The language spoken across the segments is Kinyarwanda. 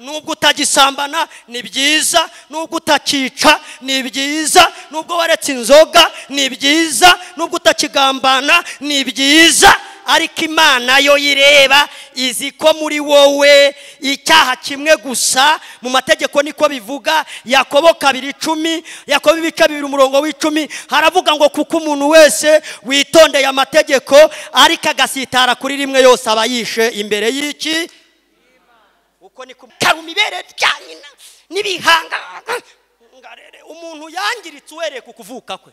nubwo utagisambana ni byiza nubwo utakica ni byiza nubwo waretse inzoga ni byiza nubwo utakigambana ni byiza ariko imana yo yireba izi ko muri wowe icyaha kimwe gusa mu mategeko niko bivuga yakobo kabiri icumi yakobo ibice bibiri umurongo w'icumi haravuga ngo kuko umuntu wese witondeye amategeko ariko agasitara kuri rimwe yose aba yishe imbere y'iki uko ni karuma ibere rya nyina n'ibihanganga umuntu yangiritse uhereye ku kuvuka kwe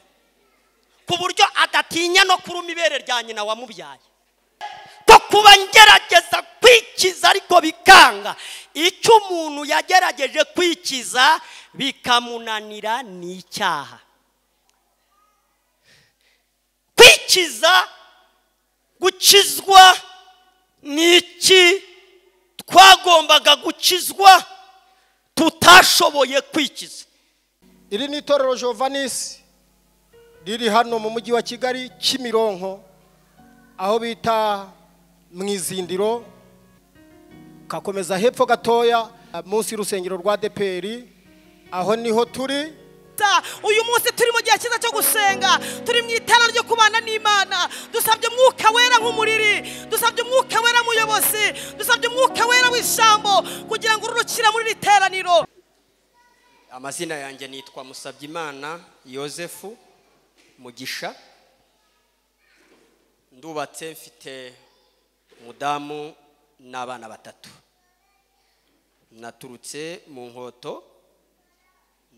ku buryo adatinya no kuruma ibere rya nyina wamubyaye ko kuba ngerageza kwikiza ariko bikanga icyo umuntu yagerageje kwikiza bikamunanira ni icyaha kwikiza gukizwa ni iki twagombaga gukizwa tutashoboye kwikiza iri ni itorero jovanisi riri hano mu mujyi wa kigali kimironko aho bita mu izindiro kakomeza hepfo gatoya munsi y'urusengero rwa deperi aho niho turi kuruta uyu munsi turi mu gihe cyiza cyo gusenga turi mu itara ryo kubana n'imana dusabye umwuka wera nk'umuriri dusabye umwuka wera muyobozi dusabye umwuka wera w'ijambo kugira ngo ururukire muri iri teraniro amazina yanjye nitwa Musabye imana yosefu mugisha ndubatse mfite umudamu n'abana batatu naturutse mu nkoto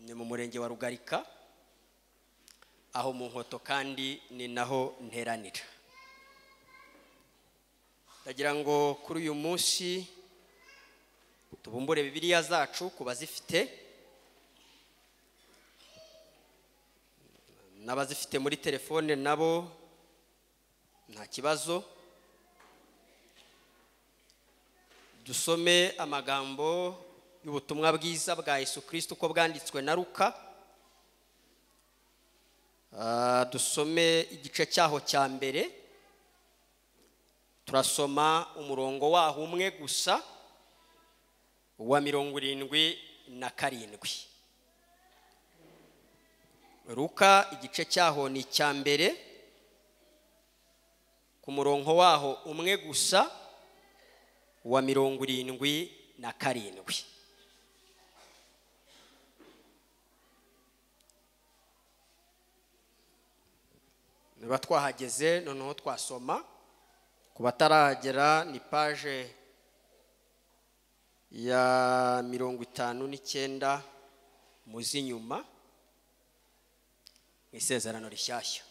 ni mu murenge wa rugarika aho mu nkoto kandi ni naho nteranira ndagira ngo kuri uyu munsi tubumbure bibiliya zacu ku bazifite n'abazifite muri telefone nabo nta kibazo dusome amagambo ubutumwa bwiza bwa Yesu kirisiti uko bwanditswe na ruka ah, dusome igice cyaho cya mbere turasoma umurongo waho umwe gusa wa mirongo irindwi na karindwi ruka igice cyaho ni icya mbere ku murongo waho umwe gusa wa mirongo irindwi na karindwi niba twahageze noneho twasoma ku bataragera ni paje ya mirongo itanu n'icyenda mu z'inyuma mu isezerano rishyashya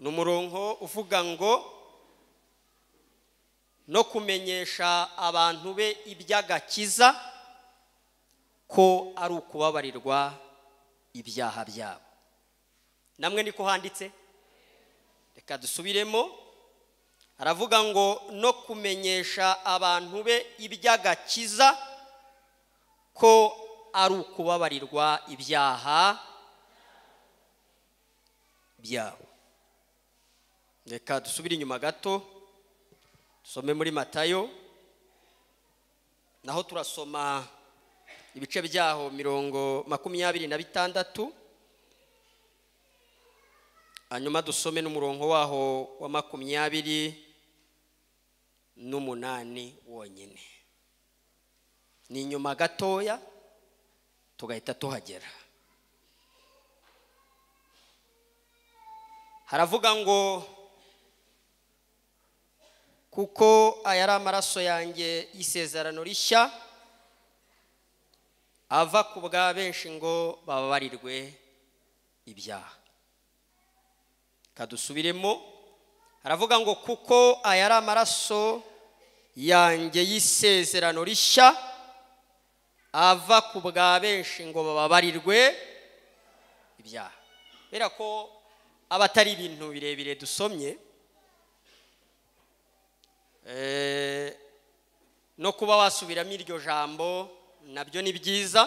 ni umurongo uvuga ngo no kumenyesha abantu be iby'agakiza ko ari ukubabarirwa ibyaha byabo namwe niko handitse reka dusubiremo aravuga ngo no kumenyesha abantu be iby'agakiza ko ari ukubabarirwa ibyaha byabo reka dusubire inyuma gato dusome muri matayo naho turasoma ibice byaho mirongo makumyabiri na bitandatu hanyuma dusome n'umurongo waho wa makumyabiri n'umunani wonyine ni inyuma gatoya tugahita tuhagera haravuga ngo kuko aya ari amaraso yanjye y'isezerano rishya ava ku bwa benshi ngo bababarirwe ibyaha kadusubiremo haravuga ngo kuko aya ari amaraso yanjye y'isezerano rishya ava ku bwa benshi ngo bababarirwe ibyaha kubera ko aba atari ibintu birebire dusomye eh, no kuba wasubiramo iryo jambo nabyo ni byiza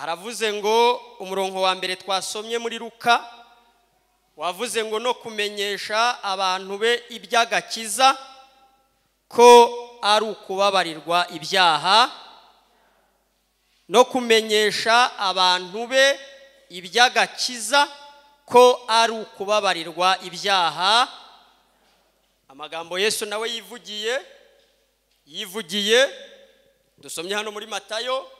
aravuze ngo umurongo wa mbere twasomye muri ruka wavuze ngo no kumenyesha abantu be iby'agakiza ko ari ukubabarirwa ibyaha no kumenyesha abantu be iby'agakiza ko ari ukubabarirwa ibyaha amagambo yesu nawe yivugiye yivugiye dusomye hano muri matayo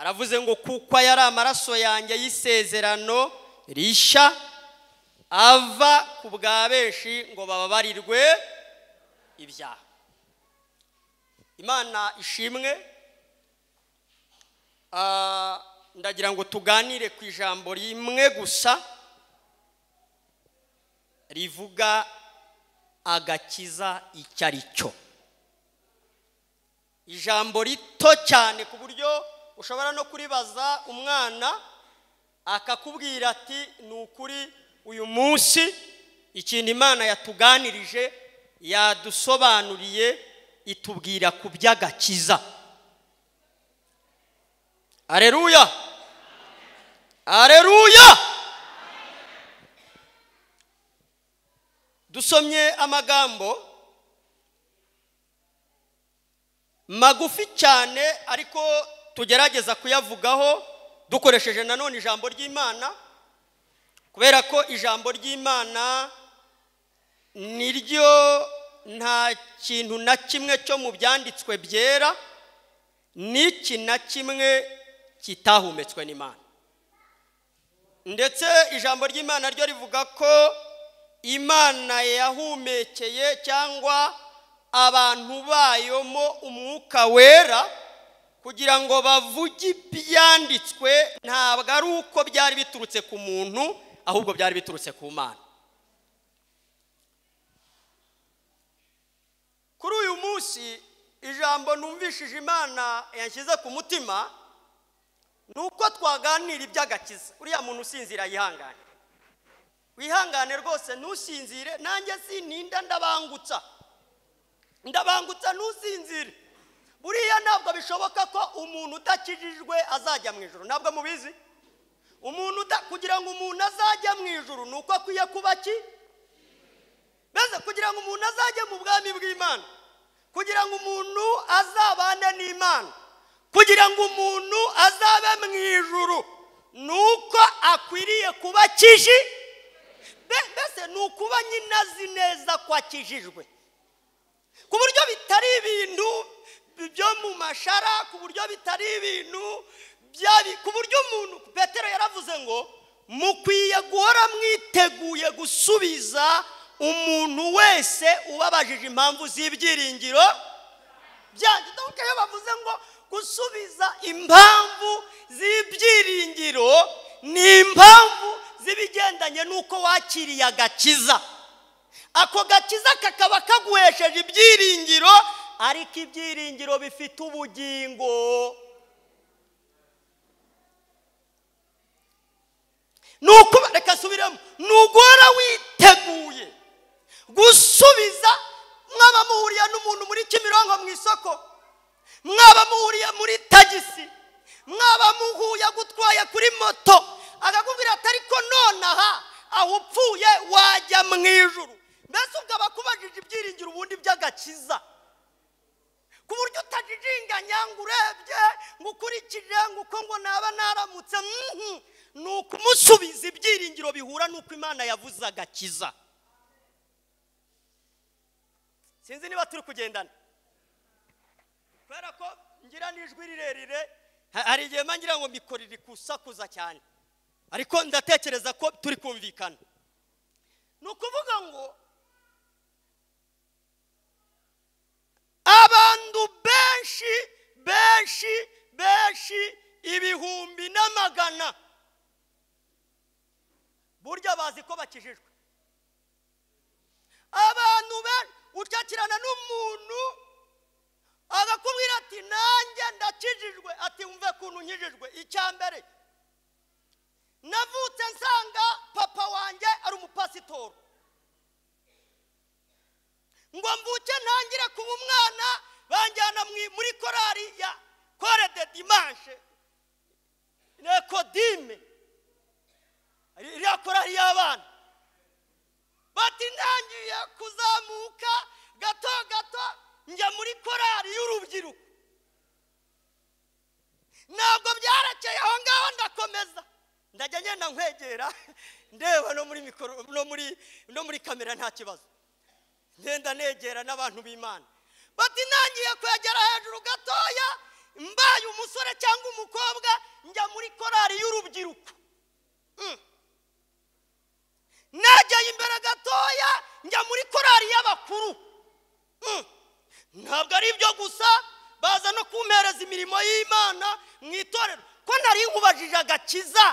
aravuze ngo kuko yari amaraso yanjye y'isezerano rishya ava ku bwa benshi ngo bababarirwe ibyaha imana ishimwe ah, ndagira ngo tuganire ku ijambo rimwe gusa rivuga agakiza icyo ari cyo ijambo rito cyane ku buryo ushobora no kuribaza umwana akakubwira ati ni ukuri uyu munsi ikintu imana yatuganirije yadusobanuriye itubwira ku by'agakiza areruya areruya dusomye amagambo magufi cyane ariko tugerageza kuyavugaho dukoresheje nanone ijambo ry'imana kubera ko ijambo ry'imana ni ryo nta kintu na kimwe cyo mu byanditswe byera n'iki na kimwe kitahumetswe n'imana ndetse ijambo ry'imana ryo rivuga ko imana yahumekeye cyangwa abantu bayomo umwuka wera kugira ngo bavuge ibyanditswe ntabwo ari uko byari biturutse ku muntu ahubwo byari biturutse ku mana kuri uyu munsi ijambo numvishije imana yanshyize ku mutima ni uko twaganira iby'agakiza uriya muntu usinzira yihangane wihangane rwose ntusinzire nanjye sininda ndabangutsa ndabangutsa ntusinzire buriya ntabwo bishoboka ko umuntu udakijijwe azajya mu ijoro ntabwo mubizi umuntu kugira ngo umuntu azajya mu ijoro ni uko akwiye kuba ki mbese kugira ngo umuntu azajye mu bwami bw'imana kugira ngo umuntu azabane n'imana kugira ngo umuntu azabe mu ijoro ni uko akwiriye kuba kiji mbese ni ukuba nyine azi neza ko akijijwe ku buryo bitari ibintu byo mu mashara ku buryo bitari ibintu byari ku buryo umuntu petero yaravuze ngo mukwiye guhora mwiteguye gusubiza umuntu wese ubabajije impamvu z'ibyiringiro byanjye ndabona iyo bavuze ngo gusubiza impamvu z'ibyiringiro ni impamvu z'ibigendanye n'uko wakiriye agakiza ako gakiza kakaba kaguhesheje ibyiringiro ariko ibyiringiro bifite ubugingo ni uko reka asubiremo ni ugora witeguye gusubiza mwaba muhuriye n'umuntu muri kimironko mu isoko mwaba muhuriye muri tagisi mwaba muhuye gutwaye kuri moto akakubwira atari ko nonaha aho upfuye wajya mu ijuru mbese ubwo abakubajije ibyiringiro ubundi by'agakiza ku buryo utajijinganya ngo urebye ngo ukurikije ngo uko ngo naba naramutse mm-hmm. ni ukumusubiza ibyiringiro bihura n'uko imana yavuze agakiza sinzi niba turi kugendana kubera ko ngira n'ijwi rirerire hari igihe ngira ngo mikorere iri kusakuza cyane ariko ndatekereza ko turi kumvikana ni ukuvuga ngo abantu benshi benshi benshi ibihumbi n'amagana burya bazi ko bakijijwe abantu benshi utakirana n'umuntu agakubwira ati nanjye ndakijijwe ati wumve ukuntu nkijijwe icya mbere navutse nsanga papa wanjye ari umupasitoro ngo mvuke ntangire kuba umwana banjyana muri korari ya kore de dimanche nekodime iriya korari y'abana bati ntangiye kuzamuka gato gato njya muri korari y'urubyiruko ntabwo byarakeye aho ngaho ndakomeza ndajya ngenda nkwegera ndeba no muri mikoro no muri kamera nta kibazo ngenda negera n'abantu b'imana bati ntangiye kwegera hejuru gatoya mbaye umusore cyangwa umukobwa njya muri korari y'urubyiruko mm. negeye imbere gatoya njya muri korari y'abakuru mm. ntabwo ari ibyo gusa baza no kumpereza imirimo y'imana mu itorero ko nari nkubajije agakiza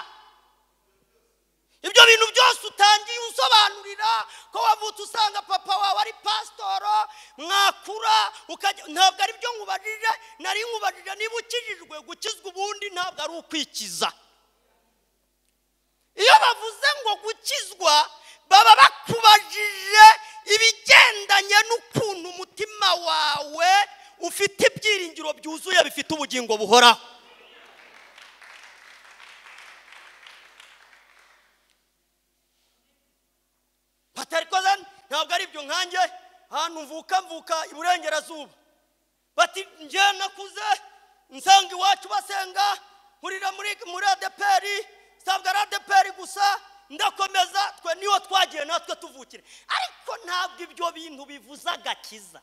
ibyo bintu byose utangiye usobanurira ko wavutse usanga papa wawe ari pasitoro mwakura ntabwo ari byo nkubarira nari nkubarira niba ukijijwe gukizwa ubundi ntabwo ari ukwikiza iyo bavuze ngo gukizwa baba bakubajije ibigendanye n'ukuntu umutima wawe ufite ibyiringiro byuzuye bifite ubugingo buhoraho ntabwo ari ibyo nkange ahantu mvuka mvuka iburengerazuba bati njye nakuze nsanga iwacu basenga nkurira muri adeperi ntabwo ari adeperi gusa ndakomeza twe niho twagiye natwe tuvukire ariko ntabwo ibyo bintu bivuze agakiza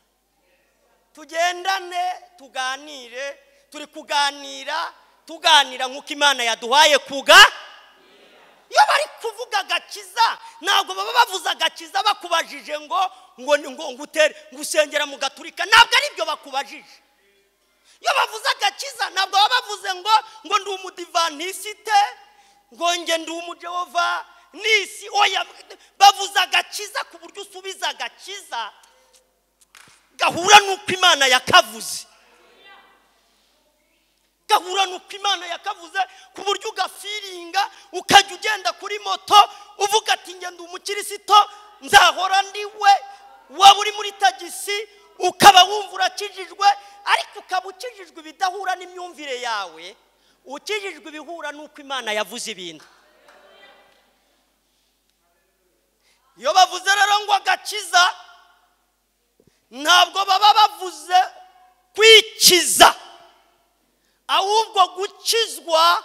tugendane tuganire turi kuganira tuganira nk'uko imana yaduhaye kuga iyo bari uvuga agakiza ntabwo baba bavuze agakiza bakubajije ngo ngo ngo utere ngo mu gaturika ntabwo aribyo bakubajije iyo bavuze agakiza ntabwo baba bavuze ngo ngo ndi umudivanisite ngo nge ndi umujehova nisi oya bavuze agakiza ku buryo usubiza agakiza gahura n'uko imana yakavuze gahurana uko imana yakavuze ku buryo ugafiringa ukajya ugenda kuri moto uvuga ati ngenda umukirisito nzahora ndiwe waba uri muri tagisi ukaba wumva urakijijwe ariko ukaba ukijijwe ibidahura n'imyumvire yawe ukijijwe ibihura n'uko imana yavuze ibintu iyo bavuze rero ngo agakiza ntabwo baba bavuze kwikiza ahubwo gukizwa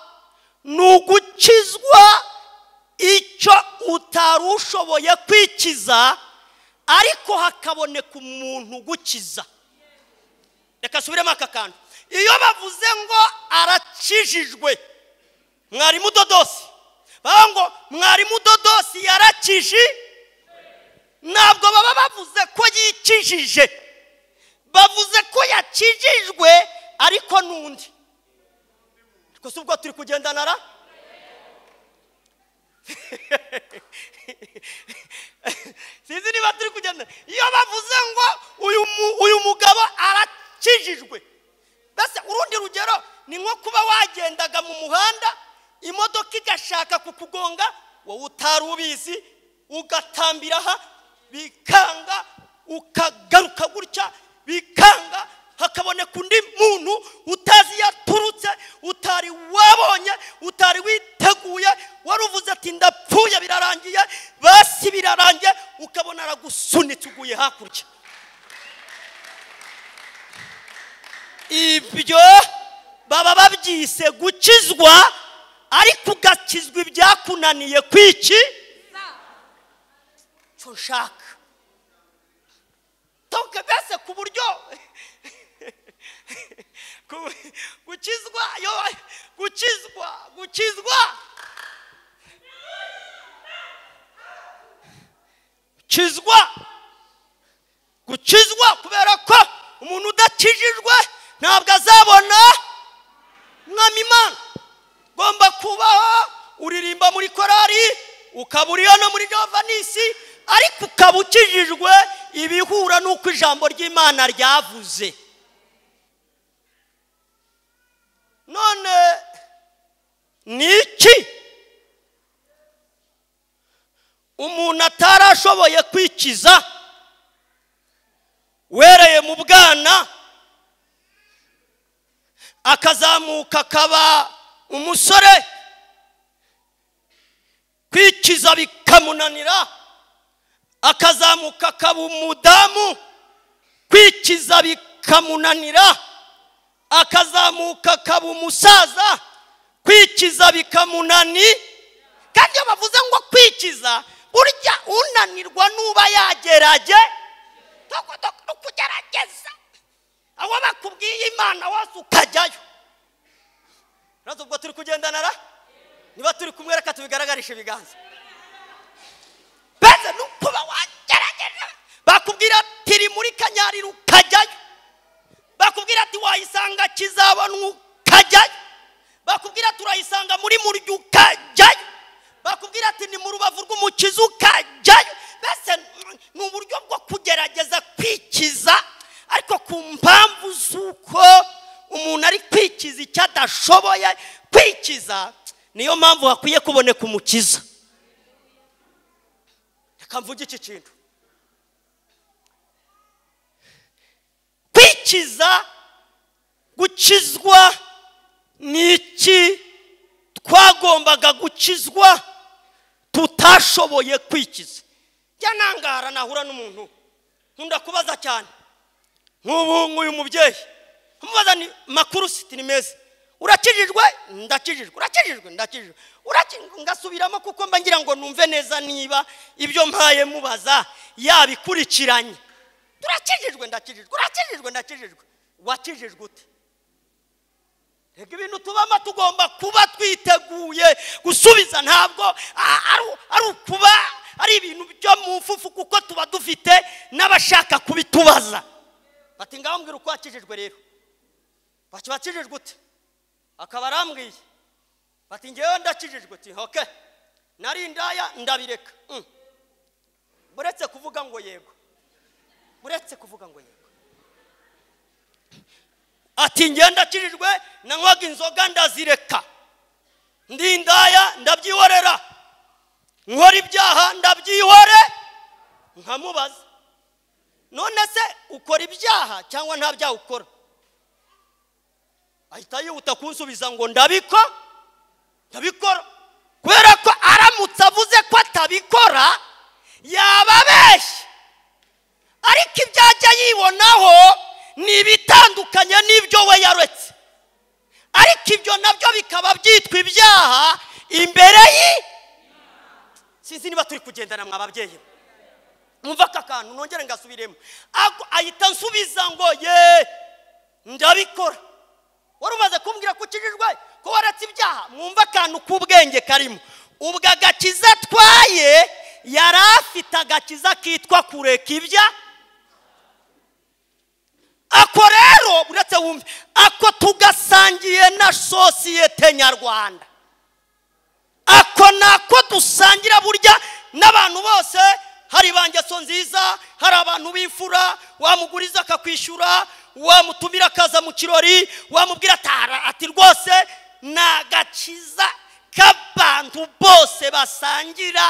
ni ugukizwa icyo utari ushoboye kwikiza ariko hakaboneka umuntu ugukiza reka subiremo aka kantu iyo bavuze ngo arakijijwe mwarimu dodosi baba ngo mwarimu dodosi yarakije ntabwo baba bavuze ko yikijije bavuze ko yakijijwe ariko n'undi gusa ubwo turi kugendana ra sinzi niba turi kugenda iyo bavuze ngo uyu mugabo arakijijwe mbese urundi rugero ni nko kuba wagendaga mu muhanda imodoka igashaka kukugonga wowe utari ubizi ugatambira aha bikanga ukagaruka gutya bikanga hakaboneka undi muntu utazi yaturutse utari wabonye utari witeguye wari uvuze ati ndapfuye birarangiye basi birarangiye ukabona aragusunitse uguye hakurya ibyo baba babyise gukizwa ariko ugakizwa ibyakunaniye kwiki cyo nshaka toke mbese ku buryo gukizwa gukizwa gukizwa gukizwa gukizwa kubera ko umuntu udakijijwe ntabwo azabona mwami ugomba kubaho uririmba muri korari ukaba uriyo no muri jovanisi ariko ukaba ukijijwe ibihura n'uko ijambo ry'imana ryavuze none ni iki umuntu atarashoboye kwikiza wereye mu bwana akazamuka akaba umusore kwikiza bikamunanira akazamuka akaba umudamu kwikiza bikamunanira akazamuka akaba umusaza kwikiza bikamunani kandi iyo bavuze ngo kwikiza burya unanirwa nuba yagerage no kugerageza aho bakubwiye imana wose ukajyayo ntabwo ubwo turi kugendanara niba turi kumwereka tubigaragarishe ibiganza mbese nukuba wagerageje bakubwira tiri muri kanyari ukajyayo bakubwira ati wayisanga kizabona ukajyayo bakubwira turayisanga muri murya ukajyayo bakubwira ati ni mu rubavu rw'umukiza ukajyayo mbese ni uburyo bwo kugerageza kwikiza ariko ku mpamvu z'uko umuntu ari kwikiza icyo adashoboye kwikiza niyo mpamvu hakwiye kuboneka umukiza reka mvuge iki kintu ikiza gukizwa ni iki twagombaga gukizwa tutashoboye kwikiza njya ntangara nahura n'umuntu nkunda kubaza cyane nk'ubu nk'uyu mubyeyi umubaza ni makuru siti ni meza urakijijwe ndakijijwe urakijijwe ndakijijwe ngasubiramo kuko mba ngira ngo numve neza niba ibyo mpaye mubaza yabikurikiranye turakijijwe ndakijijwe urakijijwe ndakijijwe wakijijwe ute reka ibintu tubamo tugomba kuba twiteguye gusubiza ntabwo ari ukuba ari ibintu byo mu mfufu kuko tuba dufite n'abashaka kubitubaza bati ngaho mbwira uko wakijijwe rero bati wakijijwe ute akaba arambwiye bati ngewe ndakijijwe ati hoke nari indaya ndabireka mm. uretse kuvuga ngo yego uretse kuvuga ngo yego ati ngenda akirijwe nanywaga inzoga ndazireka ndindaya ndabyihorera nkora ibyaha ndabyihore nkamubaza none se ukora ibyaha cyangwa nta byaha ukora ahita yihuta kunsubiza ngo ndabikora ndabikora kubera ko aramutse avuze ko atabikora yababeshye ariko ibyo ajya yibonaho ni ibitandukanye n'ibyo we yaretse ariko ibyo nabyo bikaba byitwa ibyaha imbere ye sinzi niba turi kugendana mw'ababyeyi mwumva aka kantu nongere ngasubiremo ahita nsubiza ngo ye ndabikora wari umaze kumbwira ko ukijijwe ko waretse ibyaha mwumva akantu k'ubwenge karimo ubwo agakiza atwaye yari afite agakiza kitwa kureka ibya ako rero uretse wumve ako tugasangiye na sosiyete nyarwanda ako nako dusangira burya n'abantu bose hari ba ngeso nziza hari abantu b'imfura wamuguriza akakwishyura wamutumira akaza mu kirori wamubwira ati rwose ni agakiza k'abantu bose basangira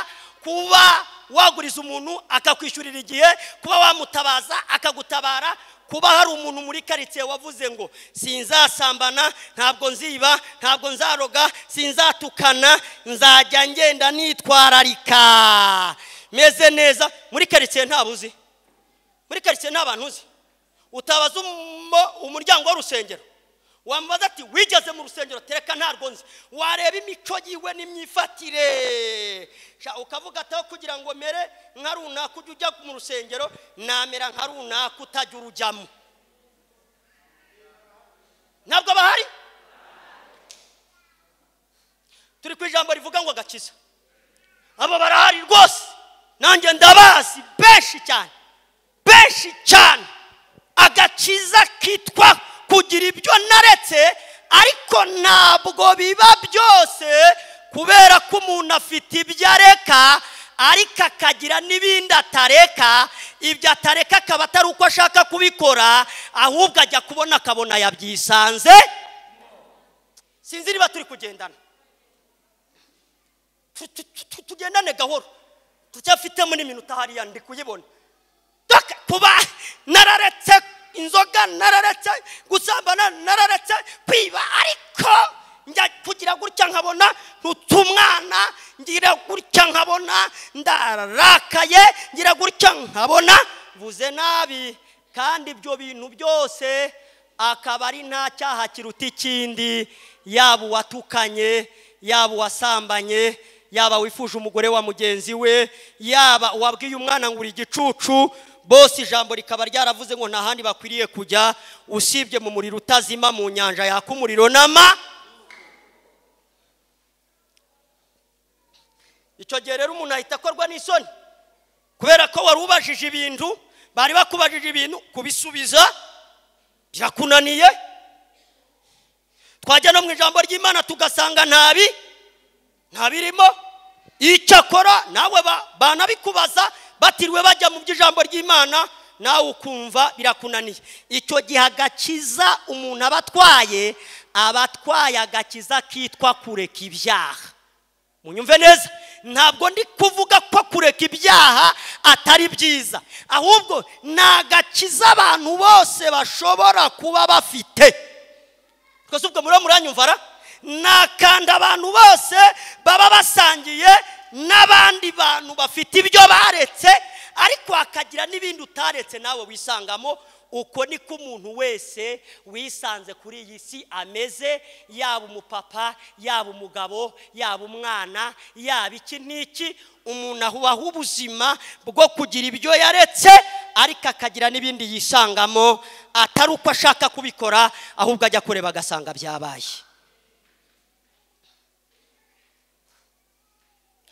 kuba waguriza umuntu akakwishyurira igihe kuba wamutabaza akagutabara kuba hari umuntu muri karitsiye wavuze ngo sinzasambana ntabwo nziba ntabwo nzaroga sinzatukana nzajya ngenda nitwararika meze neza muri karitsiye ntabuzi muri karitsiye nta uzi utabaza umuryango w'urusengero wambaza ati wigeze mu rusengero tereka ntarwo nzi wareba imico yiwe n'imyifatire ukavuga ataho kugira ngo mere nka runaka ujya ujya mu rusengero namera nka runaka utajya urujyamo ntabwo bahari turi ku ijambo rivuga ngo agakiza abo barahari rwose nanjye ndabazi benshi cyane benshi cyane agakiza kitwa kugira ibyo naretse ariko ntabwo biba byose kubera ko umuntu afite ibyo areka ariko akagira n'ibindi atareka ibyo atareka akaba atari uko ashaka kubikora ahubwo ajya kubona akabona yabyisanze sinzi niba turi kugendana tugendane gahoro tucyafitemo n'iminota hariya ndi kuyibona kuba nararetse inzoga nararetse gusambana nararetse kwiba ariko njya kugira gutya nkabona ntutumwana ngira gutya nkabona ndarakaye ngira gutya nkabona mvuze nabi kandi ibyo bintu byose akaba ari nta cyaha kiruta ikindi yaba uwatukanye yaba uwasambanye yaba wifuje umugore wa mugenzi we yaba uwabwiye umwana ngo uri igicucu bose ijambo rikaba ryaravuze ngo nta handi bakwiriye kujya usibye mu muriro utazima mu nyanja yaka umuriro n'ama icyo gihe rero umuntu ahita akorwa n'isoni kubera ko wari ubajije ibintu bari bakubajije ibintu kubisubiza byakunaniye twajya no mu ijambo ry'imana tugasanga ntabi ntabirimo icyakora nawe banabikubaza batiriwe bajya mu by'ijambo ry'imana nawe ukumva birakunaniye icyo gihe agakiza umuntu aba atwaye aba atwaye agakiza kitwa kureka ibyaha munyumve neza ntabwo ndi kuvuga ko kureka ibyaha atari byiza ahubwo ni agakiza abantu bose bashobora kuba bafite twese ubwo muriho muranyumvara nakanda abantu bose baba basangiye n'abandi bantu bafite ibyo baretse ariko akagira n'ibindi utaretse nawe wisangamo uko ni ko umuntu wese wisanze kuri iyi si ameze yaba umupapa yaba umugabo yaba umwana yaba iki n'iki umuntu ahubaha ubuzima bwo kugira ibyo yaretse ariko akagira n'ibindi yisangamo atari uko ashaka kubikora ahubwo ajya kureba agasanga byabaye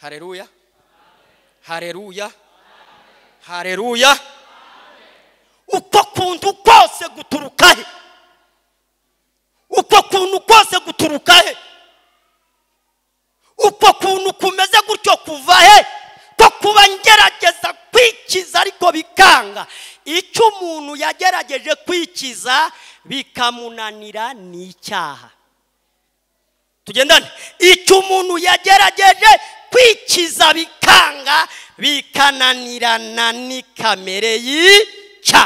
hareruya hareruya hareruya uko kuntu kose guturuka he uko kuntu kose guturuka he uko kuntu kumeze gutyo kuva he to kuba ngerageza kwikiza ariko bikanga icyo umuntu yagerageje kwikiza bikamunanira ni icyaha tugendane icyo umuntu yagerageje kwikiza bikanga bikananirana n'ikamere yica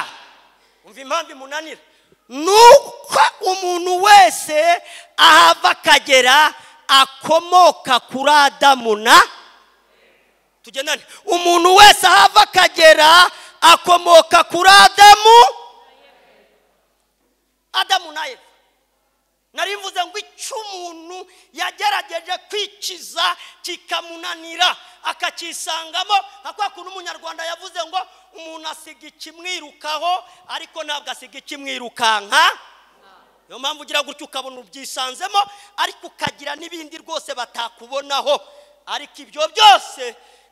umva impamvu imunanira ni umuntu wese ahava akagera akomoka kuri adamu na tugendane umuntu wese ahava akagera akomoka kuri adamu adamu na efu nari mvuze ngo icyo umuntu yagerageje kwikiza kikamunanira akacyisangamo nka kwa kuntu umunyarwanda yavuze ngo umuntu asiga ikimwirukaho ariko ntabwo asiga ikimwirukanka niyo mpamvu ugira gutyo ukabona ubyisanzemo ariko ukagira n'ibindi rwose batakubonaho ariko ibyo byose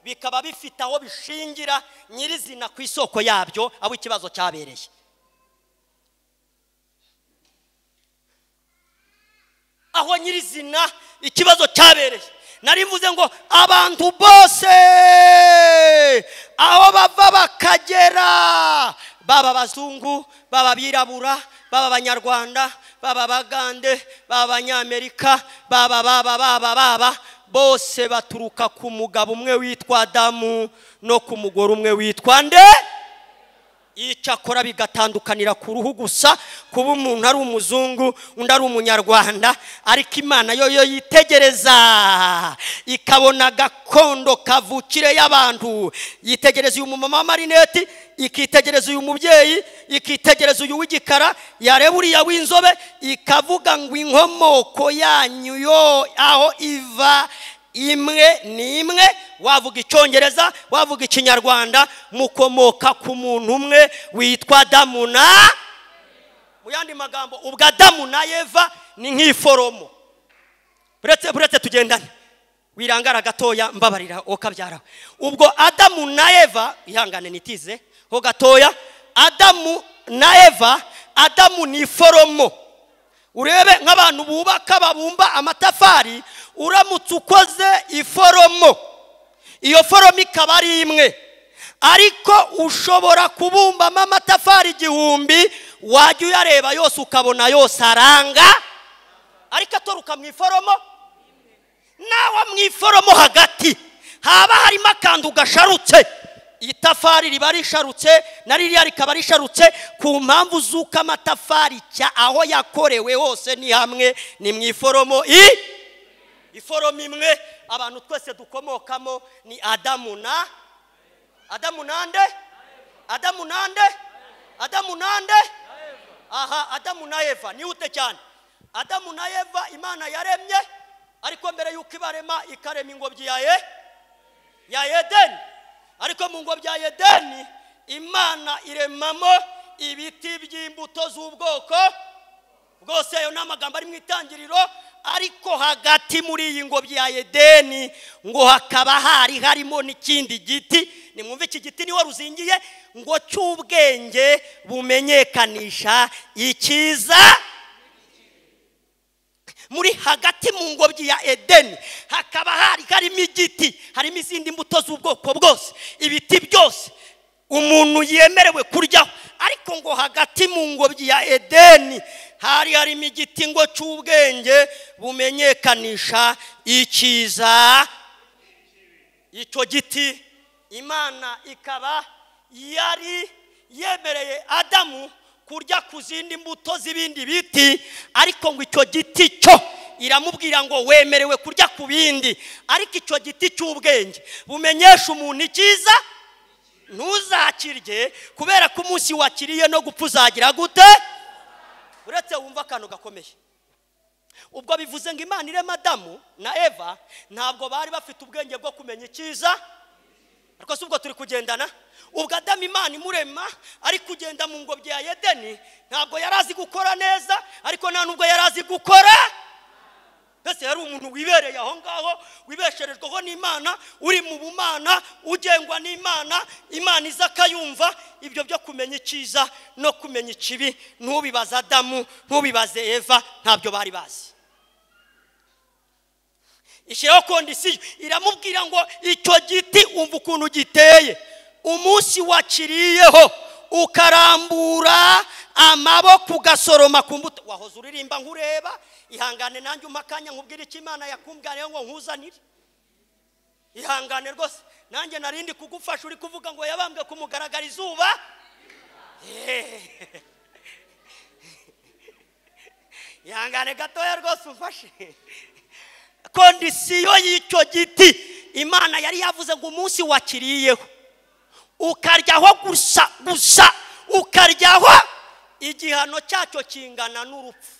bikaba bifite aho bishingira nyirizina ku isoko yabyo aho ikibazo cyabereye aho nyirizina ikibazo cyabereye nari mvuze ngo abantu bose aho bava bakagera baba abazungu baba abirabura baba abanyarwanda baba abagande baba abanyamerika baba baba baba baba bose baturuka ku mugabo umwe witwa adamu no ku mugore umwe witwa nde icyakora bigatandukanira ku ruhu gusa kuba umuntu ari umuzungu undi ari umunyarwanda ariko imana yo yo yitegereza ikabona gakondo kavukire y'abantu yitegereza uyu mumama w'amarineti ikitegereza uyu mubyeyi ikitegereza uyu w'igikara yareba uriya w'inzobe ikavuga ngo inkomoko yanyu yo aho iva imwe ni imwe wavuga icyongereza wavuga ikinyarwanda mukomoka ku muntu umwe witwa damu na mu yandi magambo ubwo adamu na eva ni nk'iforomo buretse tugendane wirangara gatoya mbabarira ukabyara ubwo adamu na eva ihangane nitize ho gatoya adamu na eva adamu ni iforomo urebe nk'abantu bubaka babumba amatafari uramutse ukoze iforomo iyo foromo ikaba ari imwe ariko ushobora kubumbamo amatafari igihumbi wajya uyareba yose ukabona yose aranga ariko atoruka mu iforomo nawe mu iforomo hagati haba harimo akantu gasharutse itafari riba risharutse na ririya rikaba risharutse ku mpamvu z'uko amatafari aho yakorewe hose ni hamwe ni mu iforomo i iforomo imwe abantu twese dukomokamo ni adamu na adamu nande adamu nande adamu nande aha adamu na eva nihute cyane adamu na eva imana yaremye ariko mbere y'uko ibarema ikarema ingobyi ya e, edeni ariko mu ngo bya edeni imana iremamo ibiti by'imbuto z'ubwoko bwose ayo ni amagambo ari mu itangiriro ariko hagati muri iyi ngobyi ya edeni ngo hakaba hari harimo n'ikindi giti ni iki giti niho ruzingiye ngo cy'ubwenge bumenyekanisha ikiza muri hagati mu ngobyi ya edeni hakaba hari harimo igiti harimo izindi mbuto z'ubwoko bwose ibiti byose umuntu yemerewe kuryaho ariko ngo hagati mu ngobyi ya edeni hari harimo igiti ngo cy'ubwenge bumenyekanisha icyiza icyo giti imana ikaba yari yemereye adamu kurya ku zindi mbuto z'ibindi biti ariko ngo icyo giti cyo iramubwira ngo wemerewe kurya ku bindi ariko icyo giti cy'ubwenge bumenyesha umuntu icyiza ntuzakirye kubera ko umunsi wakiriye no gupfa uzagira gute uretse wumva akantu gakomeye ubwo bivuze ngo imana ire madamu na eva ntabwo bari bafite ubwenge bwo kumenya icyiza ariko si ubwo turi kugendana ubwo adamu imana imurema ari kugenda mu ngobyi ya edeni ntabwo yari azi gukora neza ariko nta nubwo yari azi gukora mbese yari umuntu wibereye aho ngaho wibesherejweho n'imana uri mu bumana ugengwa n'imana imana iza akayumva ibyo byo kumenya icyiza no kumenya ikibi ntubibaze adamu ntubibaze eva ntabyo bari bazi ishyiraho kondisiyo iramubwira ngo icyo giti umva ukuntu giteye umunsi wakiriyeho ukarambura amaboko ugasoroma ku mbuto wahoze uririmba nk'ureba ihangane nanjye umakanya nkubwire icyo imana yakumvira ngo nkuzanire ihangane rwose nanjye narindi kugufasha uri kuvuga ngo yabambwe kumugaragara izuba eh. ihangane gatoya rwose umfashe kondisiyo y'icyo giti imana yari yavuze ngo umunsi wakiriyeho ukaryaho gusa gusa ukaryaho igihano cyacyo kingana n'urupfu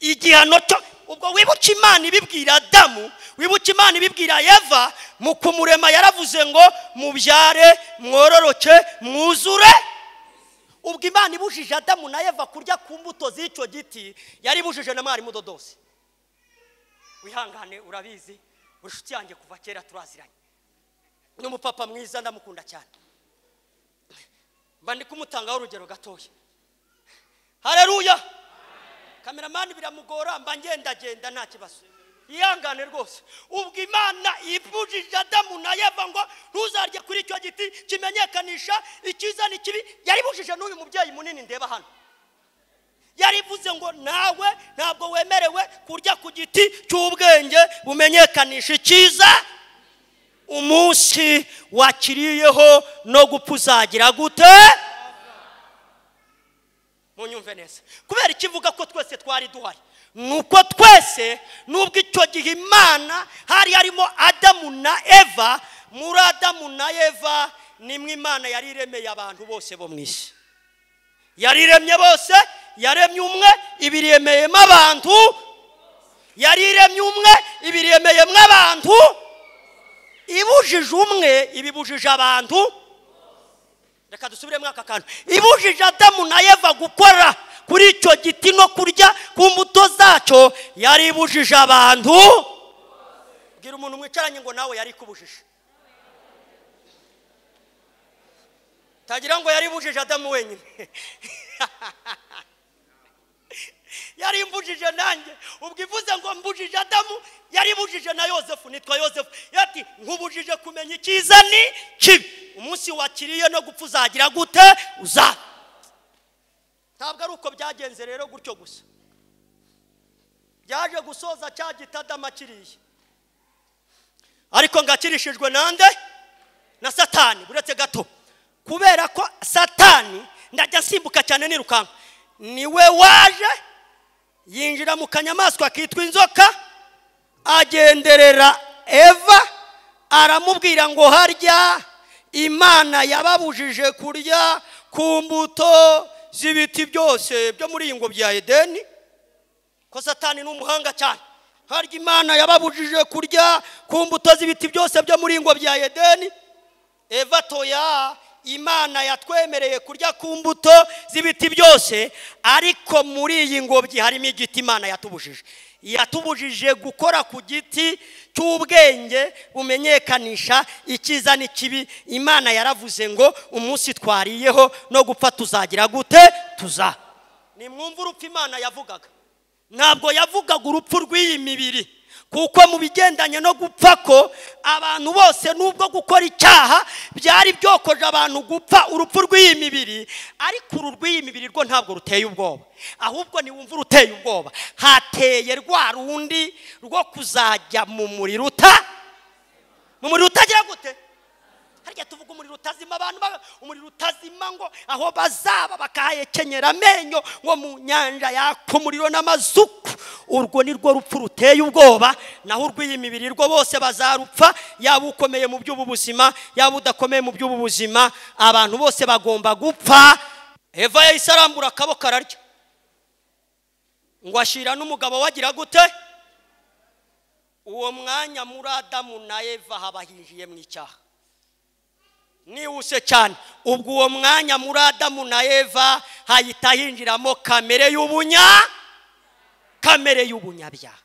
igihano cyo ubwo wibuke imana ibibwira adamu wibuke imana ibibwira Yeva mu kumurema yaravuze ngo mubyare mwororoke mwuzure ubwo imana ibujije adamu na eva kurya ku mbuto z'icyo giti yari ibujije na mwarimu dodosi wihangane urabizi buri shuti yanjye kuva kera turaziranye ni umupapa mwiza ndamukunda cyane bandi kumutangaho urugero gatoya hareruya kameramani biramugora mba ngendagenda nta kibazo yihangane rwose ubwo imana ibujije adamu na yava ngo ntuzarye kuri icyo giti kimenyekanisha icyiza n'ikibi yaribujije n'uyu mubyeyi munini ndeba hano yarivuze ngo nawe ntabwo wemerewe kurya ku giti cy'ubwenge bumenyekanisha icyiza umunsi wakiriyeho no gupfa uzagira gute munyumve neza kubera ikivuga ko twese twari duhari nuko twese nubwo icyo gihe imana hari harimo adamu na eva muri adamu na eva nimwe imana yari iremeye abantu bose bo mu isi yari iremye bose yaremye umwe ibiremeyemo abantu yari iremye umwe ibiremeyemo abantu ibujije umwe ibibujije abantu reka dusubire mwaka kantu ibujije adamu na eva gukora kuri icyo giti no kurya ku mbuto zacyo yari ibujije abantu bwira umuntu mwicaranye ngo nawe yari kubujije tagira ngo yari ibujije adamu wenyine yari imbujije nanjye ubwo ivuze ngo mbujije adamu yari ibujije na yosefu nitwa yosefu yati nkubujije kumenya icyiza ni kibi umunsi wakiriye no gupfa uzagira gute uza ntabwo ari uko byagenze rero gutyo gusa byaje gusoza cya gitadama kiriya ariko ngakirishijwe nande na satani buretse gato kubera ko satani ndajya nsimbuka cyane nirukanka niwe waje yinjira mu kanyamaswa kitwa inzoka agenderera eva aramubwira ngo harya imana yababujije kurya ku mbuto z'ibiti byose byo muri iyi ngobyi edeni ko satani ni umuhanga cyane harya imana yababujije kurya ku mbuto z'ibiti byose byo muri iyi ngobyi edeni eva toya imana yatwemereye kurya ku mbuto z'ibiti byose ariko muri iyi ngobyi harimo igiti imana yatubujije yatubujije gukora ku giti cy'ubwenge bumenyekanisha icyiza n'ikibi imana yaravuze ngo umunsi twariyeho no gupfa tuzagira gute tuza ni urupfu imana yavugaga ntabwo yavugaga urupfu rw'iyi mibiri kuko mu bigendanye no gupfa ko abantu bose nubwo gukora icyaha byari byokoje abantu gupfa urupfu rw'iyi mibiri ariko uru rw'iyi mibiri rwo ntabwo ruteye ubwoba ahubwo niwumva ruteye ubwoba hateye rwa rundi rwo kuzajya mu muriro uta mu muriro utagira gute harya tuvuga umuriro utazima abantu umuriro utazima ngo aho bazaba bakahayekenyera amenyo ngo mu nyanja yaka umuriro n'amazuku urwo ni rwo rupfu ruteye ubwoba naho urw'iy'imibiri rwo bose bazarupfa yaba ukomeye mu by'ubu buzima yaba udakomeye mu by'ubu buzima abantu bose bagomba gupfa eva yahise arambura akaboko ararya ngo ashira n'umugabo wagira gute uwo mwanya muri adamu na eva haba hinjiye mu icyaha ntiwuse cyane ubwo uwo mwanya muri adamu na eva hahita hinjiramo kamere y'ubunya kamere y'ubunyabyaha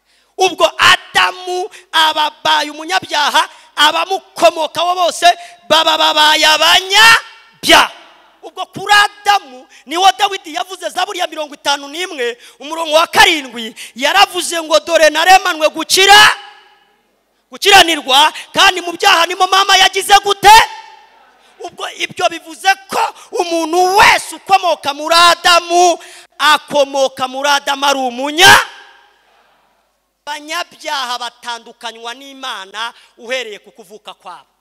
ubwo adamu ababaye umunyabyaha abamukomokaho bose baba babaye abanyabyaha ubwo kuri adamu niwo dawidi yavuze za buriya mirongo itanu n'imwe umurongo wa karindwi yaravuze ngo dore naremanwe gukira gukiranirwa kandi mu byaha nimo mama yagize gute ubwo ibyo bivuze ko umuntu wese ukomoka muri adamu akomoka muri adamu ari umunya abanyabyaha batandukanywa n'imana uhereye ku kuvuka kwabo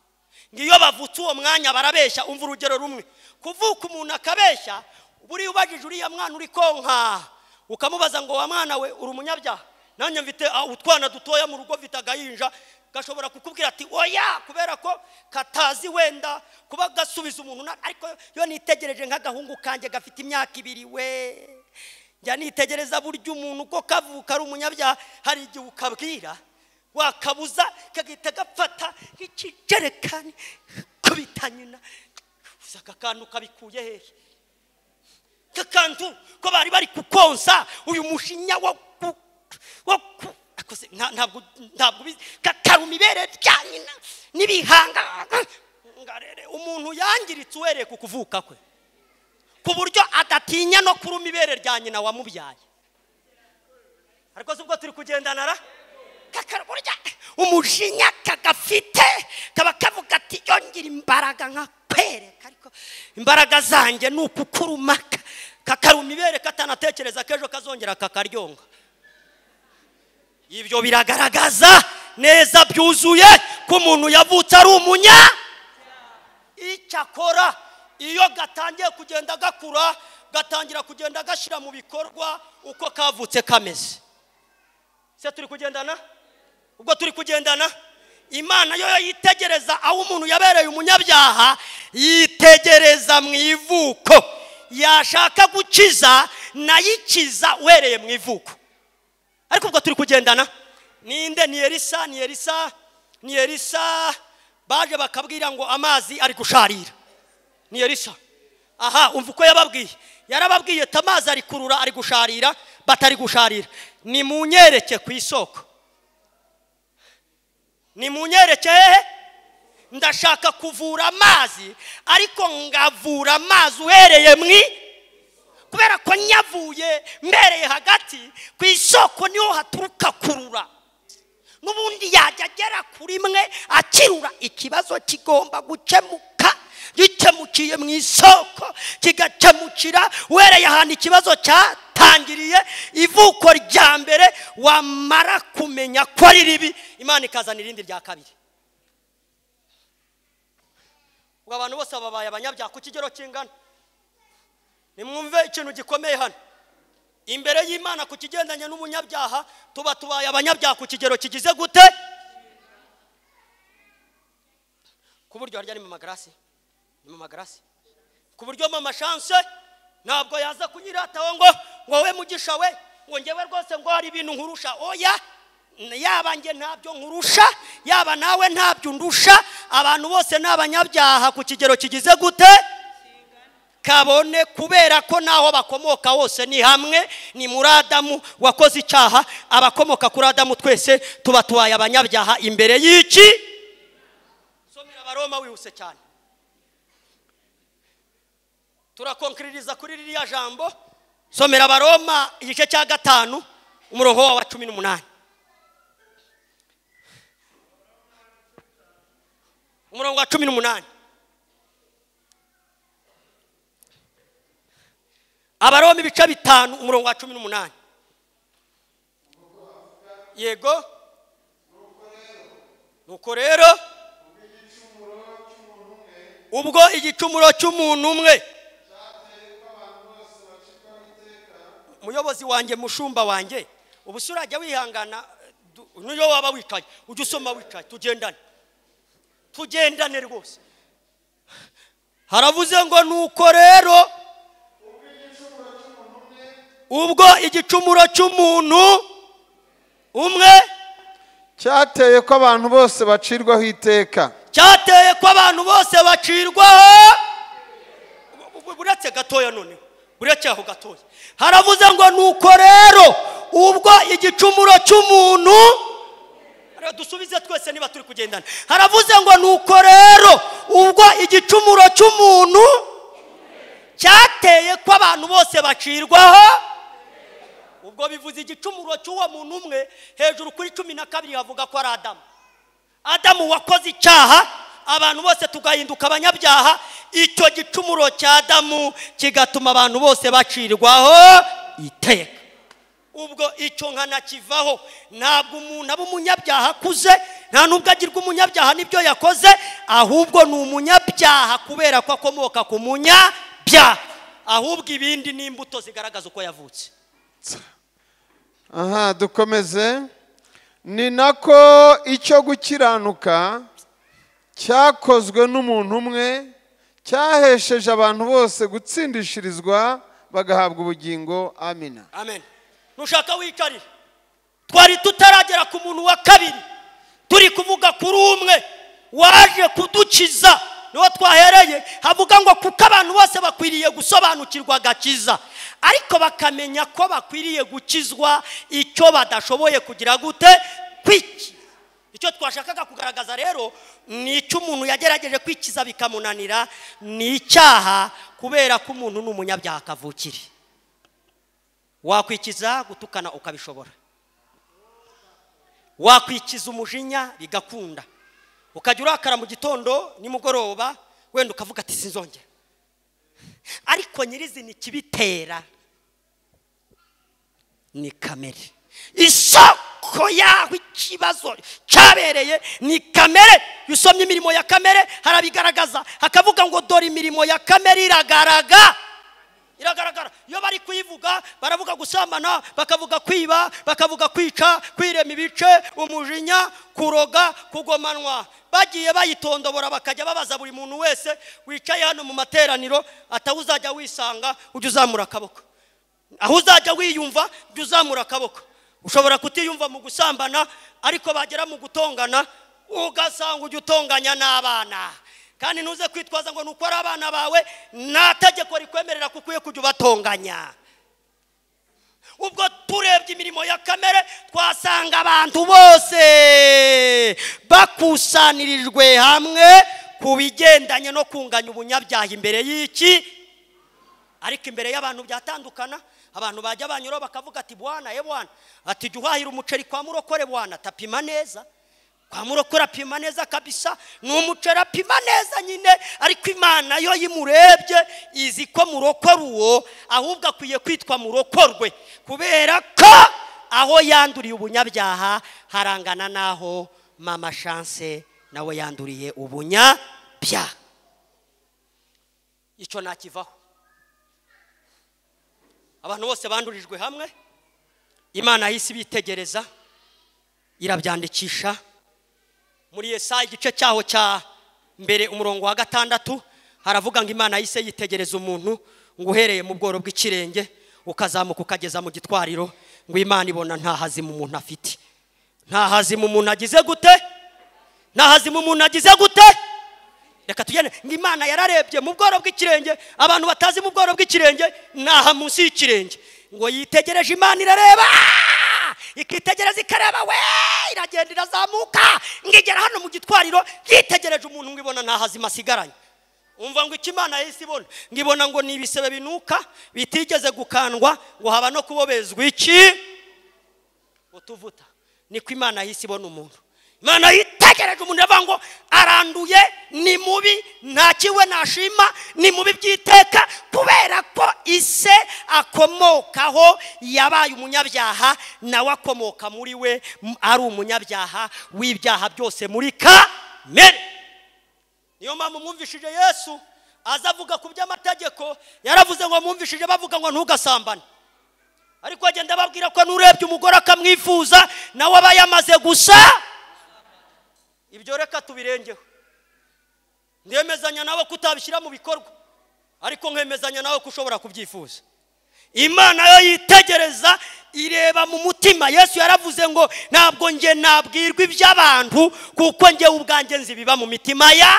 ngiyo bavutse uwo mwanya barabeshya umva urugero rumwe kuvuka umuntu akabeshya buriya ubajije uriya mwana uri konka ukamubaza ngo wa mwana we uri umunyabyaha nanjye mfite ah, utwana dutoya mu rugo mfite agahinja gashobora kukubwira ati oya kubera ko katazi wenda kuba gasubiza umuntu ariko iyo nitegereje nk'agahungu kanjye gafite imyaka ibiri we njya nitegereza buryo umuntu uko kavuka ari umunyabyaha hari igihe ukabwira wakabuza kagahita gapfata nk'ikijerekani kubita nyina aka kantu kabikuye hehe kakantu ko bari bari kukonsa uyu mushinya wo ntabwo katarumibere rya nyina n'ibihangana umuntu yangiritse uhereye ku kuvuka kwe ku buryo adatinya no kuruma ibere rya nyina wamubyaye ariko si ubwo turi kugendanara burya umujinya kagafite kaba kavuga ati yongera imbaraga nka kwereka ariko imbaraga zanjye ni ukukuruma kakaruma ibere katanatekereza ko ejo kazongera kakaryonga ibyo biragaragaza neza byuzuye ko umuntu yavutse ari umunya icyakora iyo gatangiye kugenda gakura gatangira kugenda gashyira mu bikorwa uko kavutse kameze se turi kugendana ubwo turi kugendana imana yo yitegereza aho umuntu yabereye umunyabyaha yitegereza mu ivuko yashaka gukiza nayikiza ikiza uhereye mu ivuko ariko ubwo turi kugendana ninde ni erisa ni erisa ni erisa baje bakabwira ngo amazi ari gusharira ni erisa aha umva uko yababwiye yarababwiye ati amazi ari kurura ari gusharira batari gusharira ni mu nyereke ku isoko ni mu nyereke ndashaka kuvura amazi ariko ngavura amazi uhereye mwi kubera ko nyavuye mbereye hagati ku isoko niho haturuka kurura n'ubundi yajya agera kuri mwe akirura ikibazo kigomba gukemuka gikemukiye mu isoko kigakemukira uhereye ahantu ikibazo cyatangiriye ivuko rya mbere wamara kumenya ko ari ribi imana ikazana irindi rya kabiri ubwo abantu bose babaye abanyabyaha ku kigero kingana nimwumve ikintu gikomeye hano imbere y'imana ku kigendanye n'umunyabyaha tuba tubaye abanyabyaha ku kigero kigize gute ku buryo harya ni mu magarasi ni mu magarasi ku buryo mu mashanse ntabwo yaza kunyirataho ngo wowe mugisha we ngewe rwose ngo hari ibintu nkurusha oya yaba njye ntabyo nkurusha yaba nawe ntabyo ndusha abantu bose ni abanyabyaha ku kigero kigize gute kabone kubera ko n'aho bakomoka hose ni hamwe ni muri adamu wakoze icyaha abakomoka kuri adamu twese tuba tubaye abanyabyaha imbere y'iki somera abaroma wihuse cyane turakonkiririza kuri ririya jambo somera abaroma igice cya gatanu umurongo wa cumi n'umunani umurongo wa cumi n'umunani abaroma ibice bitanu umurongo wa cumi n'umunani yego nuko rero ubwo igicumuro cy'umuntu umwe umuyobozi wanjye mushumba wanjye ubu si urajya wihangana niyo waba wicaye ujya usoma wicaye tugendane tugendane rwose haravuze ngo nuko rero ubwo igicumuro cy'umuntu umwe cyateye ko abantu bose bacirwaho iteka cyateye ko abantu bose bacirwaho buretse gatoya noneho buretse aho gatoya haravuze ngo nuko rero ubwo igicumuro cy'umuntu dusubize twese niba turi kugendana haravuze ngo nuko rero ubwo igicumuro cy'umuntu cyateye ko abantu bose bacirwaho ubwo bivuze igicumuro cy'uwo muntu umwe hejuru kuri cumi na kabiri havuga ko ari adamu adamu wakoze icyaha abantu bose tugahinduka abanyabyaha icyo gicumuro cya adamu kigatuma abantu bose bacirirwaho iteka ubwo icyo nkanakivaho ntabwo umuntu aba umunyabyaha akuze nta nubwo agirwa umunyabyaha n'ibyo yakoze ahubwo ni umunyabyaha kubera ko akomoka ku munyabyaha ahubwo ibindi ni imbuto zigaragaza uko yavutse aha dukomeze ni nako icyo gukiranuka cyakozwe n'umuntu umwe cyahesheje abantu bose gutsindishirizwa bagahabwa ubugingo amina amen nushaka wikarira twari tutaragera ku muntu wa kabiri turi kuvuga kuri umwe waje kudukiza niho twahereye havuga ngo kuko abantu bose bakwiriye gusobanukirwa agakiza ariko bakamenya ko bakwiriye gukizwa icyo badashoboye kugira gute kwiki icyo twashakaga kugaragaza rero ni icyo umuntu yagerageje kwikiza bikamunanira ni icyaha kubera ko umuntu ni umunyabyaha kavukire wakwikiza gutukana ukabishobora wakwikiza umujinya bigakunda ukajya urakara mu gitondo nimugoroba wenda ukavuga ati sinzongera ariko nyirizina ikibitera ni kamere isoko yaho ikibazo cyabereye ni kamere usomye imirimo ya kamere harabigaragaza hakavuga ngo dore imirimo ya kamere iragaragara iragaragara iyo bari kuyivuga baravuga gusambana bakavuga kwiba bakavuga kwica kwirema ibice umujinya kuroga kugomanwa bagiye bayitondobora bakajya babaza buri muntu wese wicaye hano mu materaniro atawe uzajya wisanga ujya uzamura akaboko aho uzajya wiyumva ujya uzamura akaboko ushobora kutiyumva mu gusambana ariko bagera mu gutongana ugasanga ujya utonganya n'abana kandi ntuze kwitwaza ngo nuko ari abana bawe nta tegeko rikwemerera ko ukwiye kujya ubatonganya ubwo turebye imirimo ya kamere twasanga abantu bose bakusanirijwe hamwe ku bigendanye no kunganya ubunyabyaha imbere y'iki ariko imbere y'abantu byatandukana abantu bajya banyuraho bakavuga ati bwana ye eh, bwana ati jya uhahira umuceri kwa murokore bwana tapima neza kwa murokora apima neza kabisa ni umuceri apima neza nyine ariko imana yo yimurebye izi ko murokora uwo ahubwo akwiye kwitwa murokorwe kubera ko aho yanduriye ubunyabyaha harangana n'aho mama shanse nawe yanduriye ubunyabyaha icyo ntakivaho abantu bose bandurijwe hamwe imana y'isi bitegereza irabyandikisha muri Yesaya igice cyaho cya mbere umurongo wa gatandatu haravuga ngo imana yise yitegereza umuntu ngo uhereye mu bworo bw'ikirenge ukazamuka ukageza mu gitwariro ngo imana ibona nta hazima umuntu afite nta hazima umuntu agize gute nta hazima umuntu agize gute reka tugende ngo imana yararebye mu bworo bw'ikirenge abantu batazi mu bworo bw'ikirenge naha munsi y'ikirenge ngo yitegereje imana irareba ikitegereza ikareba we iragenda irazamuka ngigera hano mu gitwariro yitegereje umuntu ngo ibona nta hazima asigaranye umva ngo icyo imana yahise ibona ngibona ngo ni ibisebe binuka bitigeze gukandwa ngo haba no kubobezwa iki utuvuta ni ko imana yahise ibona umuntu imana yita agereje umuntu avuga ngo aranduye ni mubi nta kiwe nashima ni mubi by'iteka kubera ko ise akomokaho yabaye umunyabyaha nawe akomoka muri we ari umunyabyaha w'ibyaha byose muri kamere niyo mpamvu mwumvishije yesu aza avuga ku by'amategeko yaravuze ngo mwumvishije bavuga ngo ntugasambane ariko agenda ababwira ko n'urebye umugore akamwifuza nawe aba yamaze gusa ibyo reka tubirengeho ndemezanya nawe ko utabishyira mu bikorwa ariko nkemezanya nawe ko ushobora kubyifuza imana yo yitegereza ireba mu mutima yesu yaravuze ngo ntabwo nge nabwirwa iby'abantu kuko ngewe ubwanjye nzi biba mu mitima ya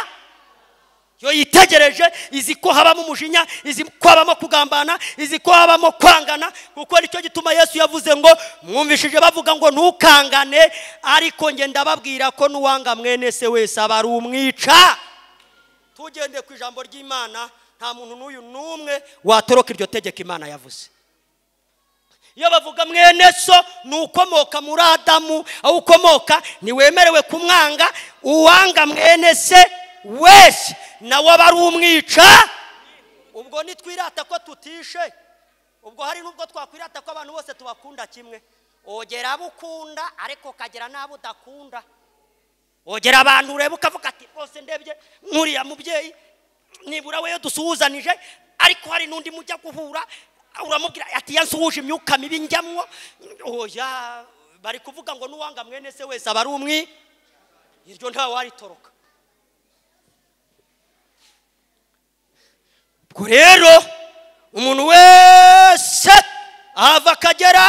iyo yitegereje izi ko habamo umujinya izi ko habamo kugambana izi ko habamo kwangana kuko nicyo gituma yesu yavuze ngo mwumvishije bavuga ngo ntukangane ariko njye ndababwira ko n'uwanga mwene se wese aba ari umwica tugende ku ijambo ry'imana nta muntu n'uyu n'umwe watoroka iryo tegeko imana yavuze iyo bavuga mwene so ni ukomoka muri adamu aho ukomoka ntiwemerewe kumwanga uwanga mwene se wese nawe aba ari umwica ubwo nitwirata ko tutishe ubwo hari n'ubwo twakwirata ko abantu bose tubakunda kimwe ogera abo ukunda ariko ukagera n'abo udakunda ogera abantu ureba ukavuga ati rwose ndebye nk'uriya mubyeyi nibura weyo dusuhuzanije ariko hari n'undi mujya guhura uramubwira ati yasuhuje imyuka mibi njyamwo bari kuvuga ngo n'uwanga mwene se wese aba ari umwi iryo ntawe waritoroka ubwo rero umuntu wese ahava akagera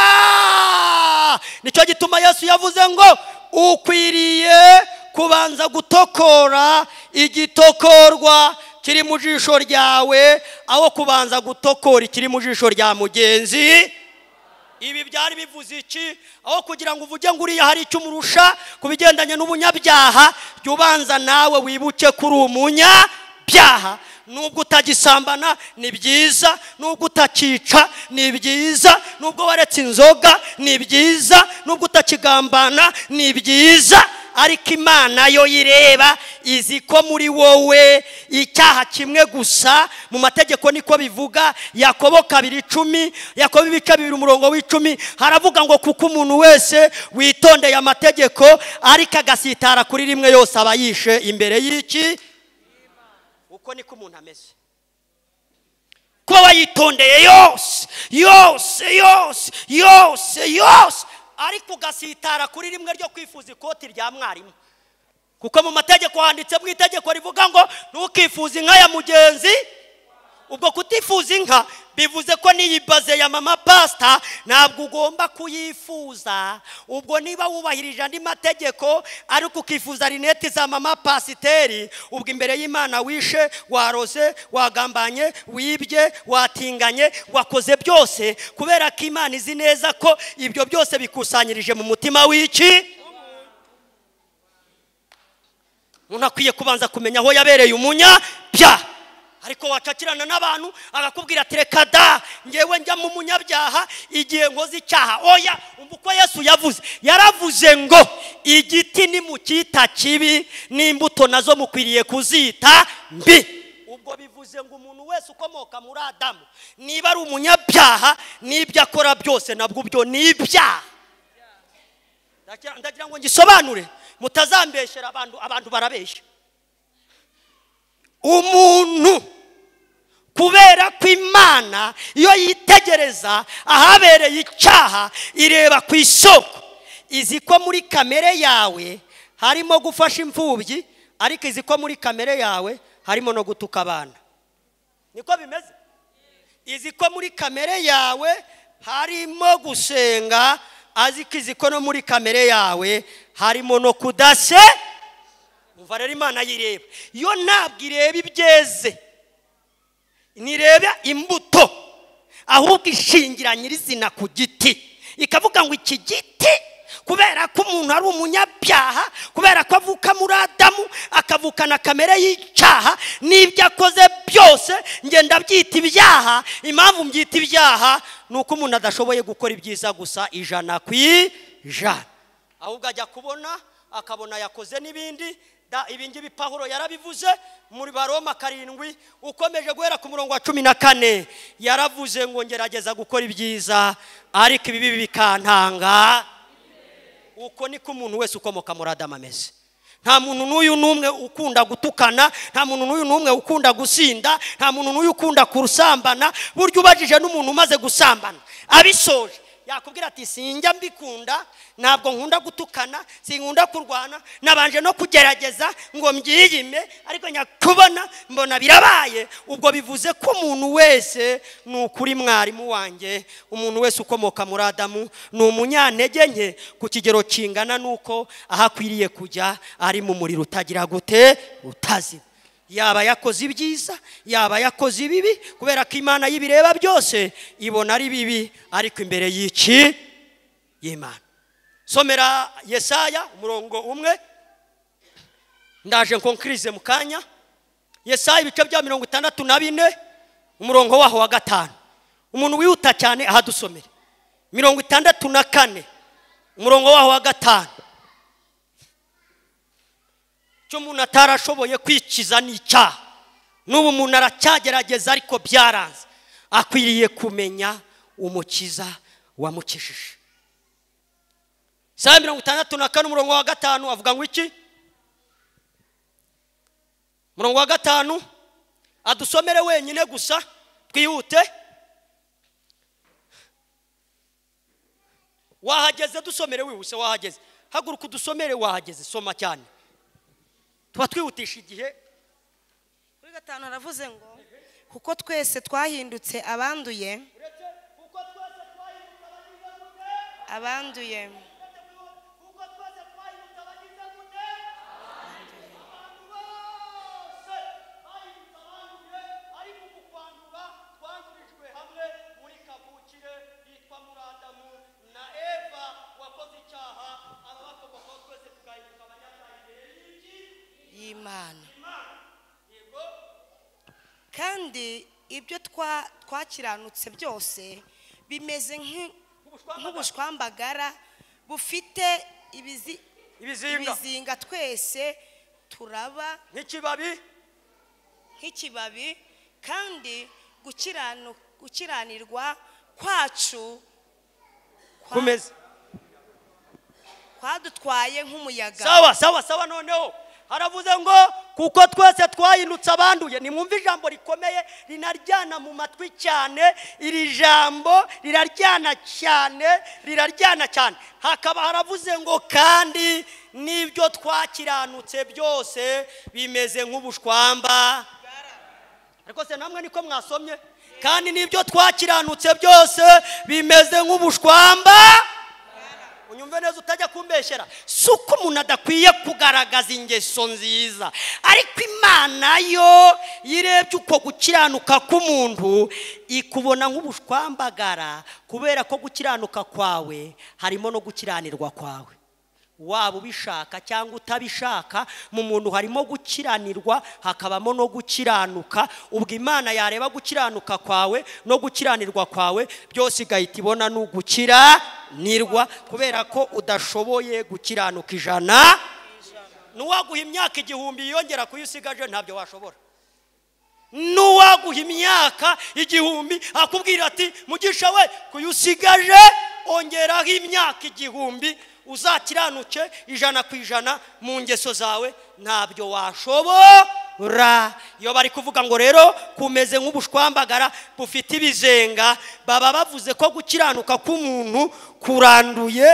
nicyo gituma yesu yavuze ngo ukwiriye kubanza gutokora igitokorwa kiri mu jisho ryawe aho kubanza gutokora ikiri mu jisho rya mugenzi ibi byari bivuze iki aho kugira ngo uvuge ngo uriya hari icyo umurusha ku bigendanye n'ubunyabyaha jya ubanza nawe wibuke kuri umunyabyaha nubwo utagisambana ni byiza nubwo utakica ni byiza nubwo waretse inzoga ni byiza nubwo utakigambana ni byiza ariko imana yo yireba izi ko muri wowe icyaha kimwe gusa mu mategeko niko bivuga yakobo kabiri icumi yakobo ibice bibiri umurongo w'icumi haravuga ngo kuko umuntu wese witondeye amategeko ariko agasitara kuri rimwe yose aba yishe imbere y'iki uko niko umuntu ameze kuba wayitondeye yose yose yose yose yose ariko ugasitara kuri rimwe ryo kwifuza ikoti rya mwarimu kuko mu mategeko mu itegeko rivuga ngo ntukifuze inka mugenzi ubwo kutifuza inka bivuze ko n'iyibaze ya mama pasita ntabwo ugomba kuyifuza ubwo niba wubahirije andi mategeko ariko ukifuza rinete za mama pasiteri ubwo imbere y'imana wishe waroze wagambanye wibye watinganye wakoze byose kubera ko imana izi neza ko ibyo byose bikusanyirije mu mutima w'iki unakwiye kubanza kumenya aho yabereye umunya bya ariko wacakirana n'abantu agakubwira ati da ngewe njya mu munyabyaha igihe nkoze icyaha oya umva uko yesu yavuze yaravuze ngo igiti nimucyita kibi n'imbuto nazo mukwiriye kuzita mbi ubwo bivuze ngo umuntu wese ukomoka muri adamu niba ari umunyabyaha n'ibyo akora byose nabwo byo ni ibyaha ndagira ngo ngisobanure mutazambeshera abantu abantu barabeshya umuntu kubera ko imana iyo yitegereza ahabereye icyaha ireba ku isoko izi ko muri kamere yawe harimo gufasha imfubyi ariko izi ko muri kamere yawe harimo no gutuka abana niko bimeze izi ko muri kamere yawe harimo gusenga aziko izi ko no muri kamere yawe harimo no kudase kuva rero imana ayireba yo ntabwo ireba ibyeze nireba imbuto ahubwo ishingira nyirizina ku giti ikavuga ngo iki giti kubera ko umuntu ari umunyabyaha kubera ko avuka muri adamu akavukana kamere y'icyaha n'ibyo akoze byose ngenda byita ibyaha impamvu mbyita ibyaha ni uko umuntu adashoboye gukora ibyiza gusa ijana ku ijana ahubwo ajya kubona akabona yakoze n'ibindi ibingibi pahuro yarabivuze muri baroma karindwi ukomeje guhera ku murongo wa cumi na kane yaravuze ngo ngerageza gukora ibyiza ariko ibibi bikantanga uko niko umuntu wese ukomoka muri adamu ameze nta muntu n'uyu n'umwe ukunda gutukana nta muntu n'uyu n'umwe ukunda gusinda nta muntu n'uyu ukunda kurusambana burya ubajije n'umuntu umaze gusambana abisoje yakubwira ati sinjya mbikunda ntabwo nkunda gutukana sinkunda kurwana nabanje no kugerageza ngo mbyiyime ariko nyakubona mbona birabaye ubwo bivuze ko umuntu wese ni ukuri mwarimu wanjye umuntu wese ukomoka muri adamu ni umunyantege nke ku kigero kingana n'uko aho akwiriye kujya ari mu muriro utagira gute utazima yaba yakoze ibyiza yaba yakoze ibibi kubera ko imana y'ibireba byose ibona ari bibi ariko imbere y'iki y'imana somera yesaya umurongo umwe ndaje nkonkirize mu kanya yesaya ibice bya mirongo itandatu na bine umurongo waho wa gatanu umuntu wihuta cyane ahadusomere mirongo itandatu na kane umurongo waho wa gatanu icyo umuntu atarashoboye kwikiza ni icyaha n'ubu umuntu aracyagerageza ariko byaranze akwiriye kumenya umukiza wamukijije isaha mirongo itandatu na kane umurongo wa gatanu avuga ngo iki umurongo wa gatanu adusomere wenyine gusa twihute wahageze dusomere wihuse wahageze haguruka udusomere wahageze soma cyane tuba twihutisha igihe kuri gatanu aravuze ngo kuko twese twahindutse abanduye abanduye y'imana kandi ibyo twakiranutse byose bimeze nk'ubushwambagara bufite ibizinga twese turaba nk'ikibabi nk'ikibabi kandi gukiranirwa kwacu kumeze kwadutwaye nk'umuyaga sawa sawa sawa noneho aravuze ngo kuko twese twahindutse abanduye nimwumve ijambo rikomeye rinaryana mu matwi cyane iri jambo riraryana cyane riraryana cyane hakaba haravuze ngo kandi n'ibyo twakiranutse byose bimeze nk'ubushwamba ariko se namwe niko mwasomye kandi n'ibyo twakiranutse byose bimeze nk'ubushwamba unyumve neza utajya kumbeshyera si uko umuntu adakwiye kugaragaza ingeso nziza ariko imana yo yirebye uko gukiranuka k'umuntu ikubona nk'ubushwambagara kubera ko gukiranuka kwawe harimo no gukiranirwa kwawe waba ubishaka cyangwa utabishaka mu muntu harimo gukiranirwa hakabamo no gukiranuka ubwo imana yareba gukiranuka kwawe no gukiranirwa kwawe byose igahita ibona ni ugukiranirwa kubera ko udashoboye gukiranuka ijana n'uwaguha imyaka igihumbi yongera ku yo usigaje ntabyo washobora n'uwaguha imyaka igihumbi akubwira ati mugisha we ku ongeraho imyaka igihumbi uzakiranuke ijana ku ijana mu ngeso zawe ntabyo washobora iyo bari kuvuga ngo rero kumeze nk'ubushwambagara bufite ibizenga baba bavuze ko gukiranuka k'umuntu kuranduye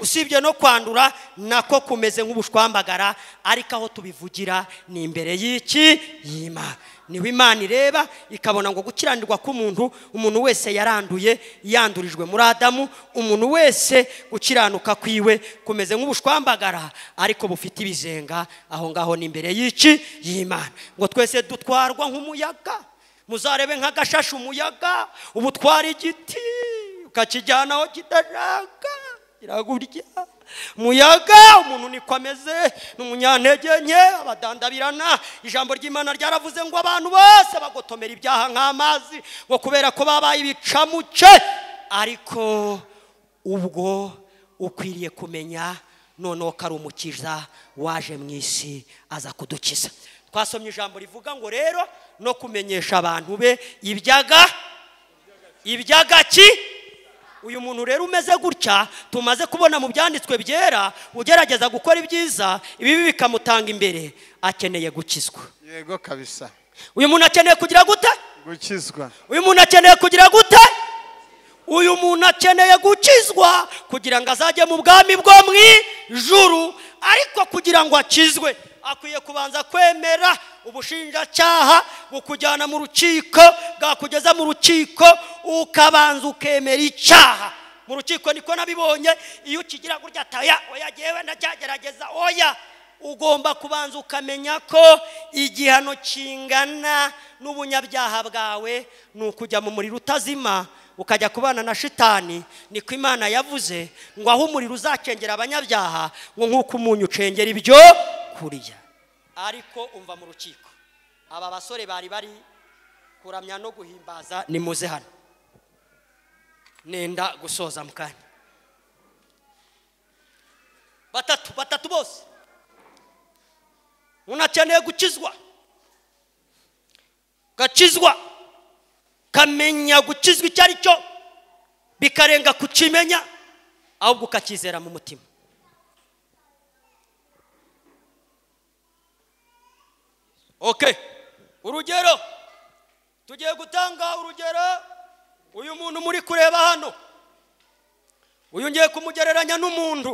usibye no kwandura nako kumeze nk'ubushwambagara ariko aho tubivugira ni imbere y'iki yima. niho imana ireba ikabona ngo gukiranirwa k'umuntu umuntu wese yaranduye yandurijwe muri adamu umuntu wese gukiranuka kwiwe kumeze nk'ubushwambagara ariko bufite ibizenga aho ngaho ni imbere y'iki y'imana ngo twese dutwarwa nk'umuyaga muzarebe nk'agashashi umuyaga ubu igiti ukakijyana aho kidashaka kiragurya Muyaga, umuntu niko ameze ni umunyantege nke abadandabirana ijambo ry'imana ryaravuze ngo abantu bose bagotomera ibyaha nk'amazi ngo kubera ko babaye ibicamuce ariko ubwo ukwiriye kumenya noneho ko ari umukiza waje mu isi aza kudukiza twasomye ijambo rivuga ngo rero no kumenyesha abantu be ibyaga ibyagaki uyu muntu rero umeze gutya tumaze kubona mu byanditswe byera ugerageza gukora ibyiza ibibi bikamutanga imbere akeneye gukizwa yego kabisa uyu muntu akeneye kugira gute gukizwa uyu muntu akeneye kugira gute uyu muntu akeneye gukizwa kugira ngo azajye mu bwami bwo mu ijuru ariko kugira ngo akizwe akwiye kubanza kwemera ubushinjacyaha bukujyana mu rukiko bwakugeza mu rukiko ukabanza ukemera icyaha mu rukiko niko nabibonye iyo ukigira gutya taya oya jyewe ndacyagerageza oya ugomba kubanza ukamenya ko igihano kingana n'ubunyabyaha bwawe ni ukujya mu muriro utazima ukajya kubana na shitani niko imana yavuze ngo aho umuriro uzakengera abanyabyaha ngo nk'uko umunyu ucengera ibyo kurya ariko umva mu rukiko aba basore bari bari kuramya no guhimbaza nimuze hano nenda gusoza mu kanya batatu batatu bose unakeneye gukizwa gakizwa kamenya gukizwa icyo ari cyo bikarenga kukimenya ahubwo ukakizera mu mutima okay urugero tugiye gutanga urugero uyu muntu muri kureba hano uyu ngiye kumugereranya n'umuntu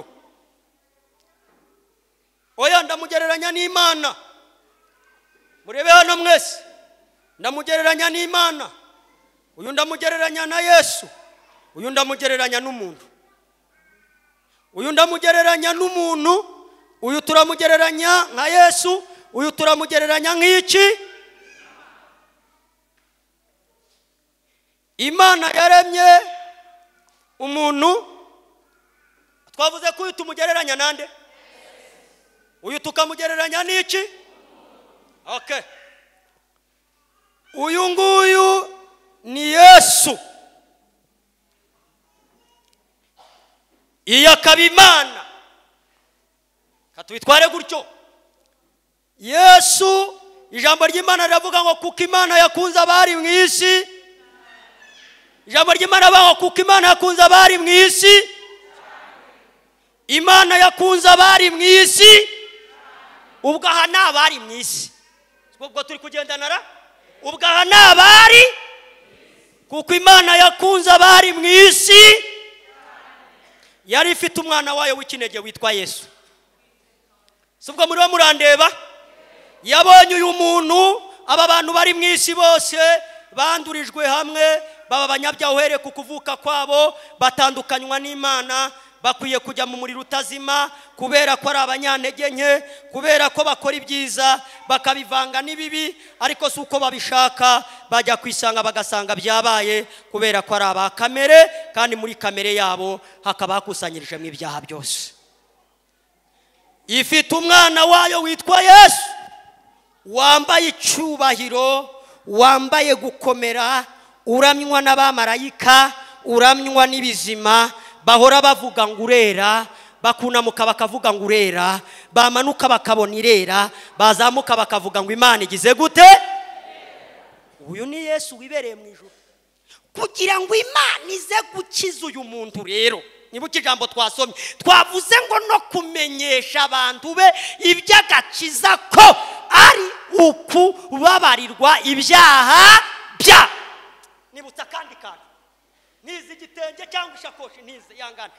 oya ndamugereranya n'imana murebe hano mwese ndamugereranya n'imana uyu ndamugereranya na yesu uyu ndamugereranya n'umuntu uyu ndamugereranya n'umuntu uyu turamugereranya nka yesu uyu turamugereranya nk'iki imana yaremye umuntu twavuze ko uyu tumugereranya nande uyu tukamugereranya n'iki oke uyu nguyu ni yesu iyi akaba imana katubitware gutyo yesu ijambo ry'imana riravuga ngo kuko imana yakunze abari mu isi ijambo ry'imana baho kuko imana yakunze abari mu isi imana yakunze abari mu isi ubwo aha ni abari mu isi ubwo turi kugendanara ubwo aha ni abari kuko imana yakunze abari mu isi yari ifite umwana wayo w'ikinege witwa yesu si ubwo muriho murandeba yabonye uyu muntu aba bantu bari mu isi bose bandurijwe hamwe baba abanyabyaha ku kuvuka kwabo batandukanywa n'imana bakwiye kujya mu muriro utazima kubera ko ari abanyantege nke kubera ko bakora ibyiza bakabivanga n'ibibi ariko si uko babishaka bajya kwisanga bagasanga byabaye kubera ko ari aba kamere kandi muri kamere yabo hakaba hakusanyirijemo ibyaha byose ifite umwana wayo witwa yesu wambaye icyubahiro wambaye gukomera uramywa n'abamarayika uramywa n'ibizima bahora bavuga ngo urera bakunamuka bakavuga ngo urera bamanuka bakabona irera bazamuka bakavuga ngo imana igize gute uyu ni yesu wibereye mu ijoro kugira ngo imana ize gukiza uyu muntu rero nibuke ijambo twasomye twavuze ngo no kumenyesha abantu be iby'agakiza ko ari ukubabarirwa ibyaha bya nibutsa akandi kantu nize igitenge cyangwa ishakoshi nize yangana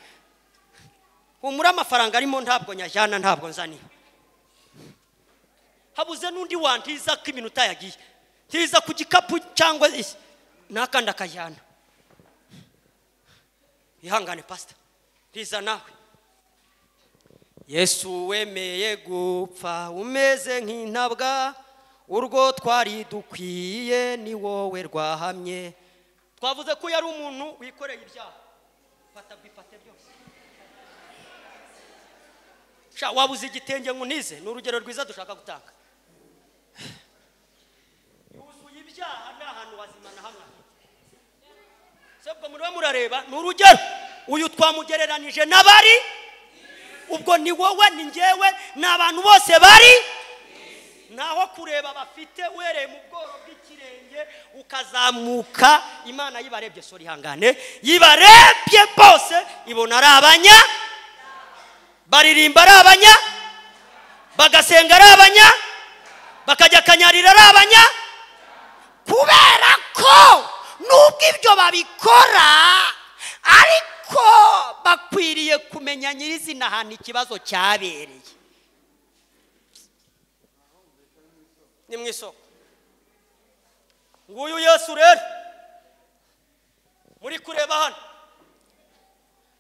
humura amafaranga arimo ntabwo nyajyana ntabwo nzani habuze n'undi wantiza ko iminota yagiye ntiza ku gikapu cyangwa n'akandi akajyana ihangane pasita ntiza nawe yesu wemeye gupfa umeze nk'intabwa urwo twari dukwiye ni wowe rwahamye twavuze ko yari umuntu wikoreye ibyaha fata bifate byose wabuze igitenge nkunize ni urugero rwiza dushaka gutanga yuzuye ibyaha ni ahantu wazima na hamwe sebwo muriwe murareba ni urugero uyu twamugereranije n'abari ubwo ni wowe ni ngewe ni abantu bose bari naho kureba bafite uhereye mu bworo bw'ikirenge ukazamuka imana yibarebye sori ihangane yibarebye bose ibona ari abanya baririmba ari abanya bagasenga ari abanya bakajya akanyarira ari abanya kubera ko nubwo ibyo babikora ariko bakwiriye kumenya nyirizina ahantu ikibazo cyabereye ni mu isoko nguyu yesu rero muri kureba hano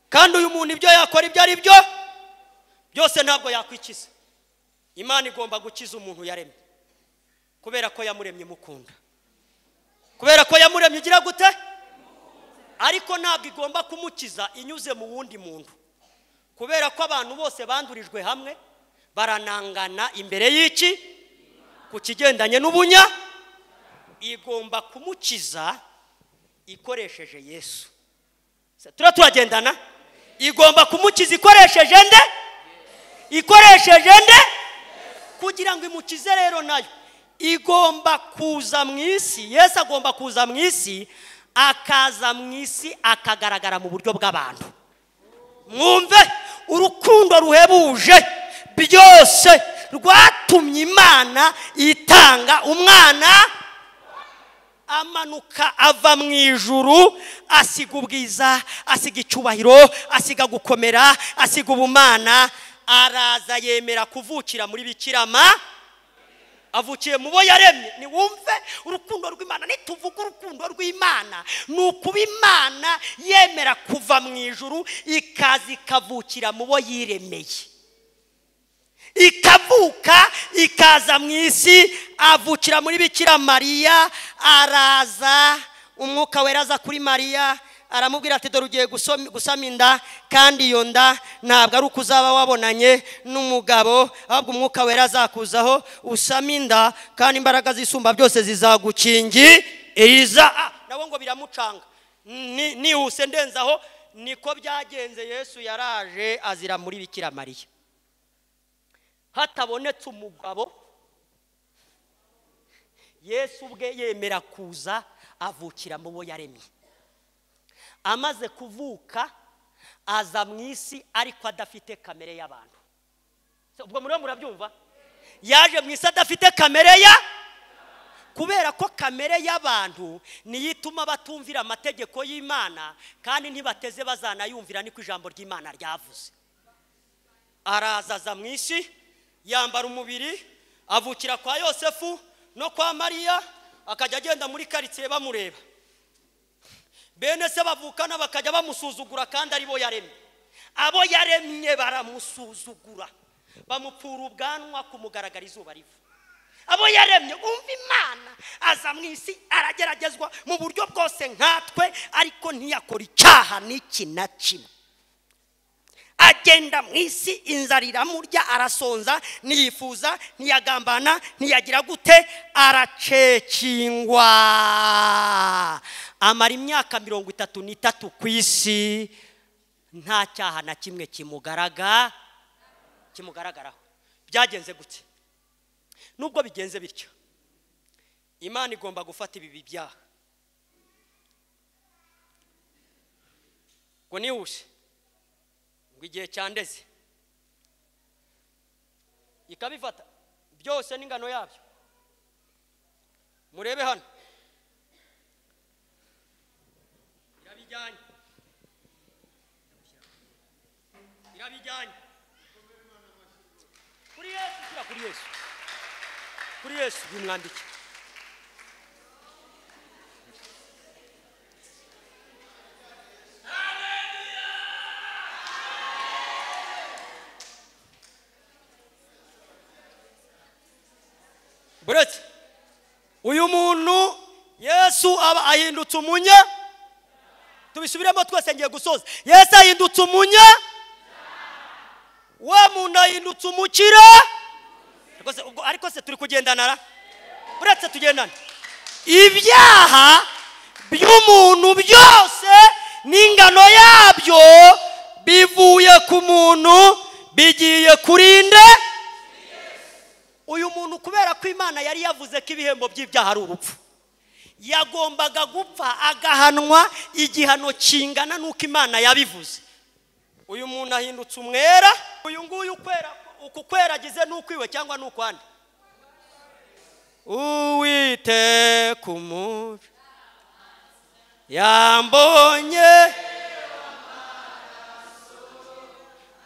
kandi uyu muntu ibyo yakora ibyo ari byo byose ntabwo yakwikiza imana igomba gukiza umuntu yaremye kubera ko yamuremye imukunda kubera ko yamuremye ugira gute ariko ntabwo igomba kumukiza inyuze mu wundi muntu kubera ko abantu bose bandurijwe hamwe baranangana imbere y'iki ku kigendanye n'ubunya igomba kumukiza ikoresheje yesu turiya turagendana igomba kumukiza ikoresheje nde ikoresheje nde kugira ngo imukize rero nayo igomba kuza mu isi yesu agomba kuza mu isi akaza mu isi akagaragara mu buryo bw'abantu mwumve urukundo ruhebuje byose rwatumye imana itanga umwana amanuka ava mu ijuru asiga ubwiza asiga icyubahiro asiga gukomera asiga ubumana araza yemera kuvukira muri bikirama avukiye mu bo yaremye niwumve urukundo rw'imana nituvuga urukundo rw'imana ni ukuba imana yemera kuva mu ijuru ikaza ikavukira mu bo yiremeye ikavuka ikaza mu isi avukira muri bikira mariya araza umwuka wera aza kuri mariya aramubwira ati dore ugiye gusama inda kandi iyo nda ntabwo ari uko uzaba wabonanye n'umugabo ahubwo umwuka wera azakuzaho usama inda kandi imbaraga zisumba byose zizagukingi iza ah, nabo ngo biramucanga nihuse ndenzaho niko byagenze yesu yaraje azira muri bikira mariya hatabonetse umugabo yesu ubwe yemera kuza avukira mu bo yaremye amaze kuvuka aza mu isi ariko adafite kamere y'abantu ubwo muriho murabyumva yaje mu isi adafite kamere ya kubera ko kamere y'abantu niyo ituma batumvira amategeko y'imana kandi ntibateze bazanayumvira niko ijambo ry'imana ryavuze araza aza mu isi yambara umubiri avukira kwa yosefu no kwa mariya akajya agenda muri karitsiye bamureba bene se bavukana bakajya bamusuzugura kandi aribo yaremye abo yaremye baramusuzugura bamupfura ubwanwa kumugaragara izuba riva abo yaremye umva imana aza mu isi arageragezwa mu buryo bwose nkatwe ariko ntiyakora icyaha n'iki na kimwe agenda mu isi inzara iramurya arasonza ntiyifuza ntiyagambana ntiyagira gute aracekingwa amara imyaka mirongo itatu n'itatu ku isi nta cyaha na kimwe kimugaragara kimugaragaraho byagenze gutya nubwo bigenze bityo imana igomba gufata ibi byaha ngo ntiwushye ngo igihe cyandeze ikabifata byose n'ingano yabyo murebe hano irabijyanye irabijyanye kuri yesu kuri yesu kuri yesu bimwandike uyu muntu yesu aba ahindutse umunya tubisubiremo twese ngiye gusoza yesu ahindutse umunya wa muntu ahindutse umukire ariko se turi kugendanara uretse tugendana ibyaha by'umuntu byose n'ingano yabyo bivuye ku muntu bigiye kurinda? uyu muntu kubera ko imana yari yavuze ko ibihembo by'ibyaha ari urupfu yagombaga gupfa agahanwa igihano kingana n'uko imana yabivuze uyu muntu ahindutse umwera uyu nguyu uku kwera agize n'ukwiwe cyangwa n'ukwandi uwite ku mubi yambonye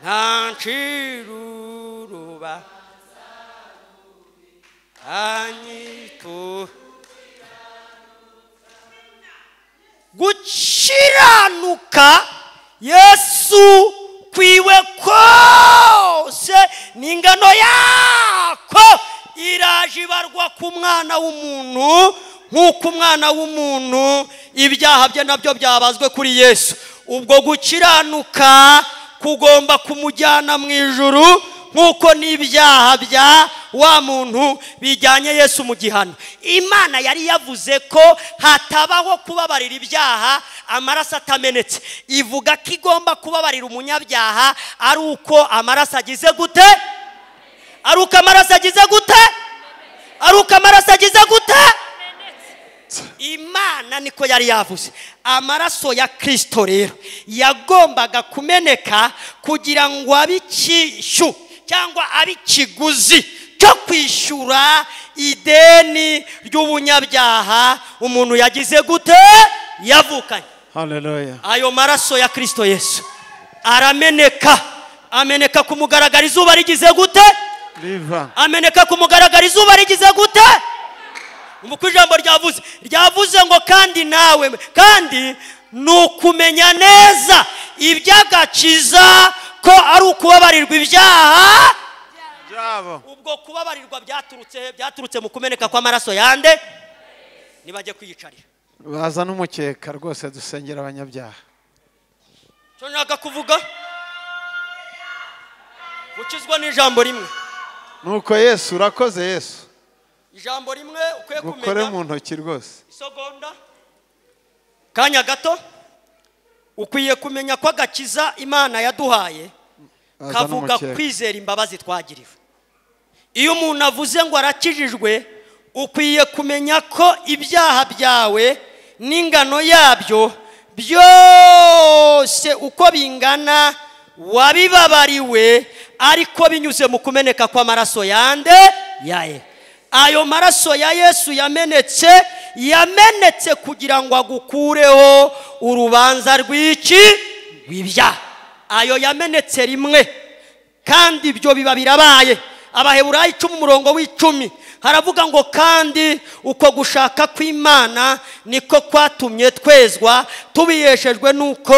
nta nciro uruba anyitu gukiranuka yesu kwiwe kose n'ingano yako irajibarwa ku mwana w'umuntu nk'uko umwana w'umuntu ibyaha bye nabyo byabazwe kuri yesu ubwo gukiranuka kugomba kumujyana mu ijuru nk'uko n'ibyaha bya wa muntu bijyanye yesu mu gihano imana yari yavuze ko hatabaho kubabarira ibyaha amaraso atamenetse ivuga ko igomba kubabarira umunyabyaha ari uko amaraso agize gute ari uko amaraso agize gute ari uko amaraso agize gute imana niko yari yavuze amaraso ya kirisito rero yagombaga kumeneka kugira ngo abe icyishyu cyangwa ari ikiguzi cyo kwishyura ideni ry'ubunyabyaha umuntu yagize gute yavukanye ayo maraso ya kirisito yesu arameneka ameneka ku mugaragaro izuba rigize gute ameneka ku mugaragaro izuba rigize gute uko ijambo ryavuze ryavuze ngo kandi nawe kandi ni ukumenya neza iby'agakiza ko ari ukubabarirwa ibyaha ubwo kubabarirwa byaturutse byaturutse mu kumeneka kw'amaraso yande ntibajye kwiyicarira baza n'umukeka rwose dusengera abanyabyaha nshobora kuvuga gukizwa n'ijambo rimwe nuko yesu urakoze yesu ijambo rimwe ukwiye kumenya gukore mu ntoki rwose isogonda kanya gato ukwiye kumenya ko agakiza imana yaduhaye kavuga kwizera imbabazi twagiriwe iyo umuntu avuze ngo arakijijwe ukwiye kumenya ko ibyaha byawe n'ingano yabyo byose uko bingana wabibabariwe ariko binyuze mu kumeneka kw'amaraso yande yaye ayo maraso ya yesu yamenetse yamenetse kugira ngo agukureho urubanza rw'iki rw'ibya ayo yamenetse rimwe kandi ibyo biba birabaye abaheburayo icumi umurongo w'icumi haravuga ngo kandi uko gushaka kw'imana niko kwatumye twezwa tubiyeshejwe n'uko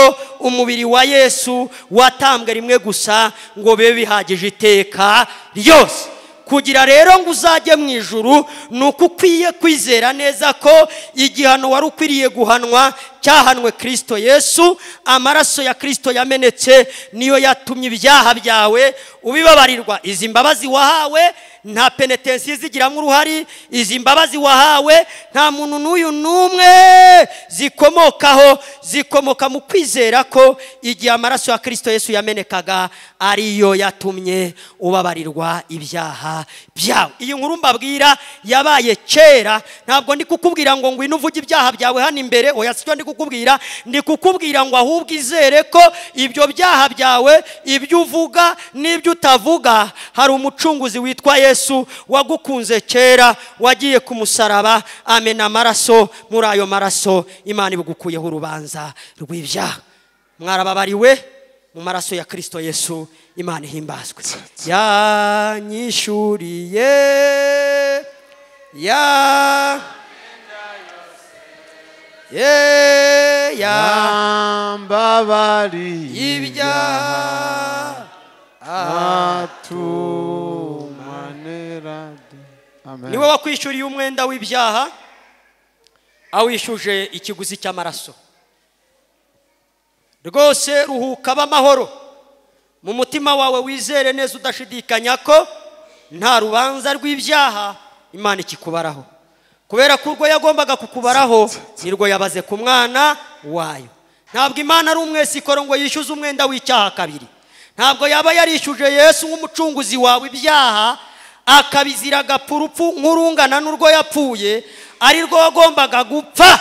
umubiri wa yesu watambwe rimwe gusa ngo bibe bihagije iteka ryose kugira rero ngo uzajye mu ijuru ni uko ukwiye kwizera neza ko igihano wari ukwiriye guhanwa cyahanwe kirisito yesu amaraso ya kirisito yamenetse niyo yatumye ibyaha byawe ubibabarirwa izi mbabazi wahawe nta penetensiyo izigiramo uruhare izi mbabazi wahawe nta muntu n'uyu n'umwe zikomokaho zikomoka mu kwizera ko igihe amaraso ya kirisito Yesu yamenekaga ariyo yatumye ubabarirwa ibyaha byawe iyi nkuru mbabwira yabaye kera ntabwo ndi kukubwira ngo ngwino uvuge ibyaha byawe hano imbere oya sicyo ndi kukubwira ndi kukubwira ngo ahubwo izere ko ibyo byaha byawe ibyo uvuga n'ibyo utavuga hari umucunguzi witwa yesu wagukunze kera wagiye ku musaraba amena amaraso muri ayo maraso imana ibugukuyeho urubanza rw'ibyaha mwarababariwe mu maraso ya kirisito yesu imana ihimbazwe yanyishuriye ya ye yambabariye ibyaha atumanira niwe wakwishyuriye umwenda w'ibyaha awishyuje ikiguzi cy'amaraso rwose ruhuka b'amahoro mu mutima wawe wizere neza udashidikanya ko nta rubanza rw'ibyaha imana ikikubaraho kubera ko urwo yagombaga kukubaraho nirwo yabaze ku mwana wayo ntabwo imana ari umwesikoro ngo yishyuze umwenda w'icyaha kabiri ntabwo yaba yarishyuje yesu nk'umucunguzi wawe ibyaha akabizira agapfa nk'urungana n'urwo yapfuye ari rwo wagombaga gupfa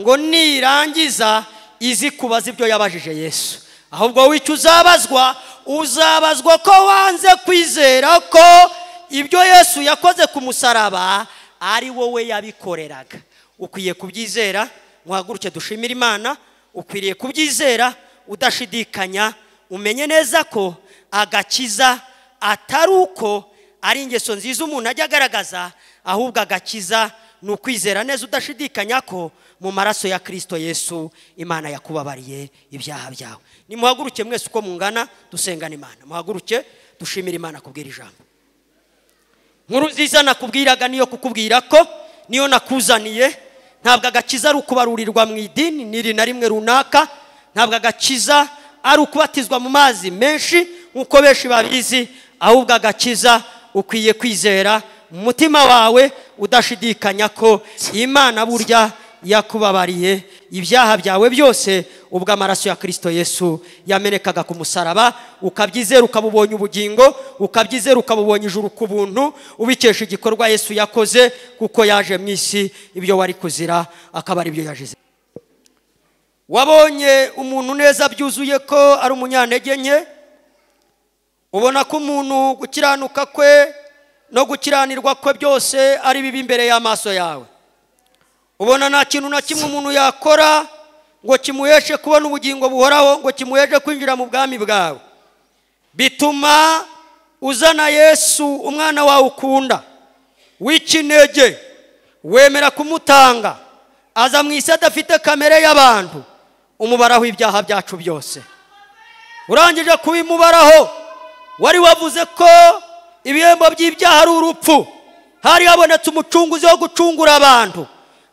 ngo nirangiza izi kubaza ibyo yabajije yesu ahubwo wowe uzabazwa uzabazwa ko wanze kwizera ko ibyo yesu yakoze ku musaraba ari wowe yabikoreraga ukwiye kubyizera muhaguruke dushimire imana ukwiriye kubyizera udashidikanya umenye neza ko agakiza atari uko ari ingeso nziza umuntu ajya agaragaza ahubwo agakiza ni ukwizera neza udashidikanya ko mu maraso ya kirisito yesu imana yakubabariye ibyaha byawe nimuhaguruke mwese uko mungana dusengana imana muhaguruke dushimira imana kubwira ijambo nkuru nziza nakubwiraga niyo kukubwira ko niyo nakuzaniye ntabwo agakiza ari ukubarurirwa mu idini n'iri na rimwe runaka ntabwo agakiza ari ukubatizwa mu mazi menshi nk'uko benshi babizi ahubwo agakiza ukwiye kwizera mu mutima wawe udashidikanya ko imana burya yakubabariye ibyaha byawe byose ubwo amaraso ya kirisito yesu yamenekaga ku musaraba ukabyizera ukaba ubonye ubugingo ukabyizera ukaba ubonye ijuru ku buntu ubikesha igikorwa yesu yakoze kuko yaje mu isi ibyo wari kuzira akaba ari byo yajize wabonye umuntu neza byuzuye ko ari umunyantege nke ubona ko umuntu gukiranuka kwe no gukiranirwa kwe byose ari bibi imbere y'amaso yawe ubona nta kintu na kimwe umuntu yakora ngo kimuheshe kubona ubugingo buhoraho ngo kimuheshe kwinjira mu bwami bwawe bituma uzana yesu umwana wawe ukunda w'ikinege wemera kumutanga aza mu isi adafite kamere y'abantu umubaraho ibyaha byacu byose urangije kubimubaraho wari wavuze ko ibihembo by'ibyaha ari urupfu hari habonetse umucunguzi wo gucungura abantu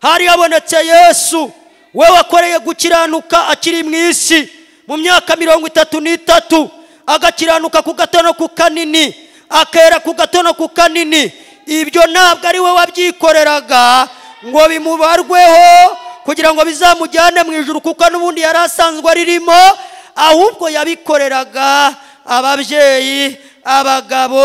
hari habonetse yesu we wakoreye gukiranuka akiri mu isi mu myaka mirongo itatu n'itatu agakiranuka ku gatono ku kanini akera ku gatono ku kanini ibyo ntabwo ari we wabyikoreraga ngo bimubarweho kugira ngo bizamujyane mu ijuru kuko n'ubundi yari asanzwe aririmo ahubwo yabikoreraga ababyeyi abagabo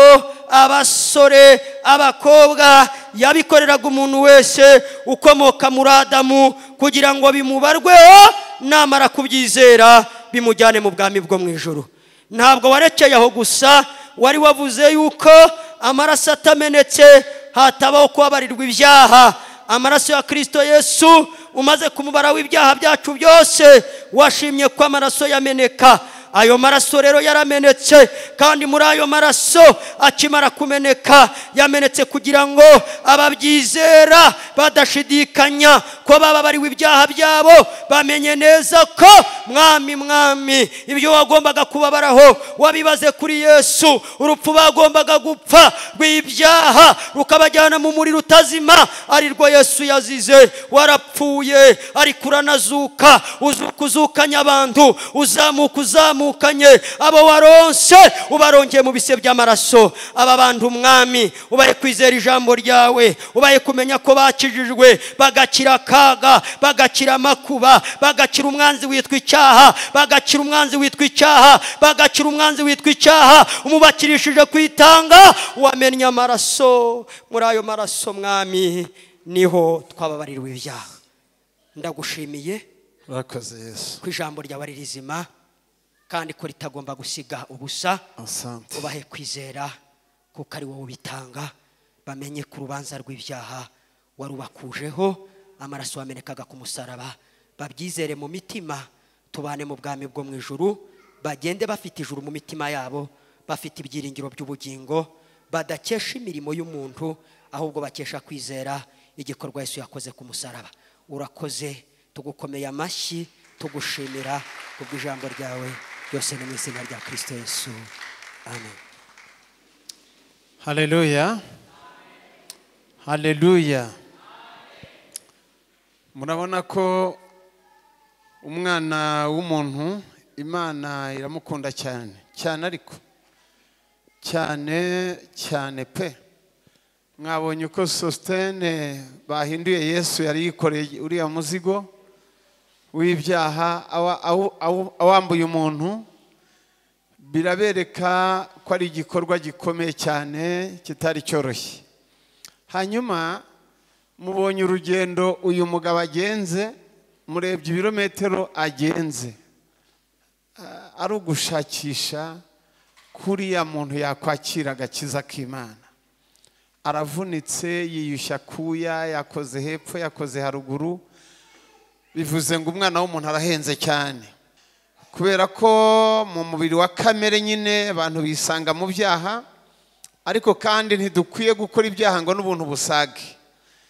abasore abakobwa yabikoreraga umuntu wese ukomoka muri adamu kugira ngo bimubarweho namara kubyizera bimujyane mu bwami bwo mu ijoro ntabwo warekeye aho gusa wari wavuze yuko amaraso atamenetse hatabaho kubabarirwa ibyaha amaraso ya kirisito yesu umaze kumubara w'ibyaha byacu byose washimye ko amaraso yameneka ayo maraso rero yaramenetse kandi muri ayo maraso akimara kumeneka yamenetse kugira ngo ababyizera badashidikanya ko baba bariwe ibyaha byabo bamenye neza ko mwami mwami ibyo wagombaga kubabaraho wabibaze kuri yesu urupfu bagombaga gupfa rw'ibyaha rukabajyana mu muriro utazima ari rwo yesu yazize warapfuye ari uranazuka uzuka uzukanye abantu uzamuka uzamuka wazamukanye abo waronse ubarongeye mu bise by'amaraso aba bantu umwami ubaye kwizera ijambo ryawe ubaye kumenya ko bakijijwe bagakira akaga bagakira amakuba bagakira umwanzi witwa icyaha bagakira umwanzi witwa icyaha bagakira umwanzi witwa icyaha umubakirishije kwitanga wamennye amaraso muri ayo maraso mwami niho twababarirwa ibyaha ndagushimiye ku ijambo ryawe ari rizima kandi ko ritagomba gusiga ubusa ubahe kwizera kuko ari wowe ubitanga bamenye ku rubanza rw'ibyaha warubakujeho amaraso wamenekaga ku musaraba babyizere mu mitima tubane mu bwami bwo mu ijuru bagende bafite ijuru mu mitima yabo bafite ibyiringiro by'ubugingo badakesha imirimo y'umuntu ahubwo bakesha kwizera igikorwa Yesu yakoze ku musaraba urakoze tugukomeye amashyi tugushimira kubw'ijambo ryawe byose ni mu izina rya kirisito yesu amen hareruya hareruya murabona ko umwana w'umuntu imana iramukunda cyane cyane ariko cyane cyane pe mwabonye uko sositene bahinduye yesu yari yikoreye uriya muzigo w'ibyaha awambuye umuntu birabereka ko ari igikorwa gikomeye cyane kitari cyoroshye hanyuma mubonye urugendo uyu mugabo agenze murebye ibirometero agenze ah, ari ugushakisha kuriya muntu yakwakira agakiza k'imana aravunitse yiyushya akuya yakoze hepfo yakoze haruguru bivuze ngo umwana w'umuntu arahenze cyane kubera ko mu mubiri wa kamere nyine abantu bisanga mu byaha ariko kandi ntidukwiye gukora ibyaha ngo n'ubuntu busage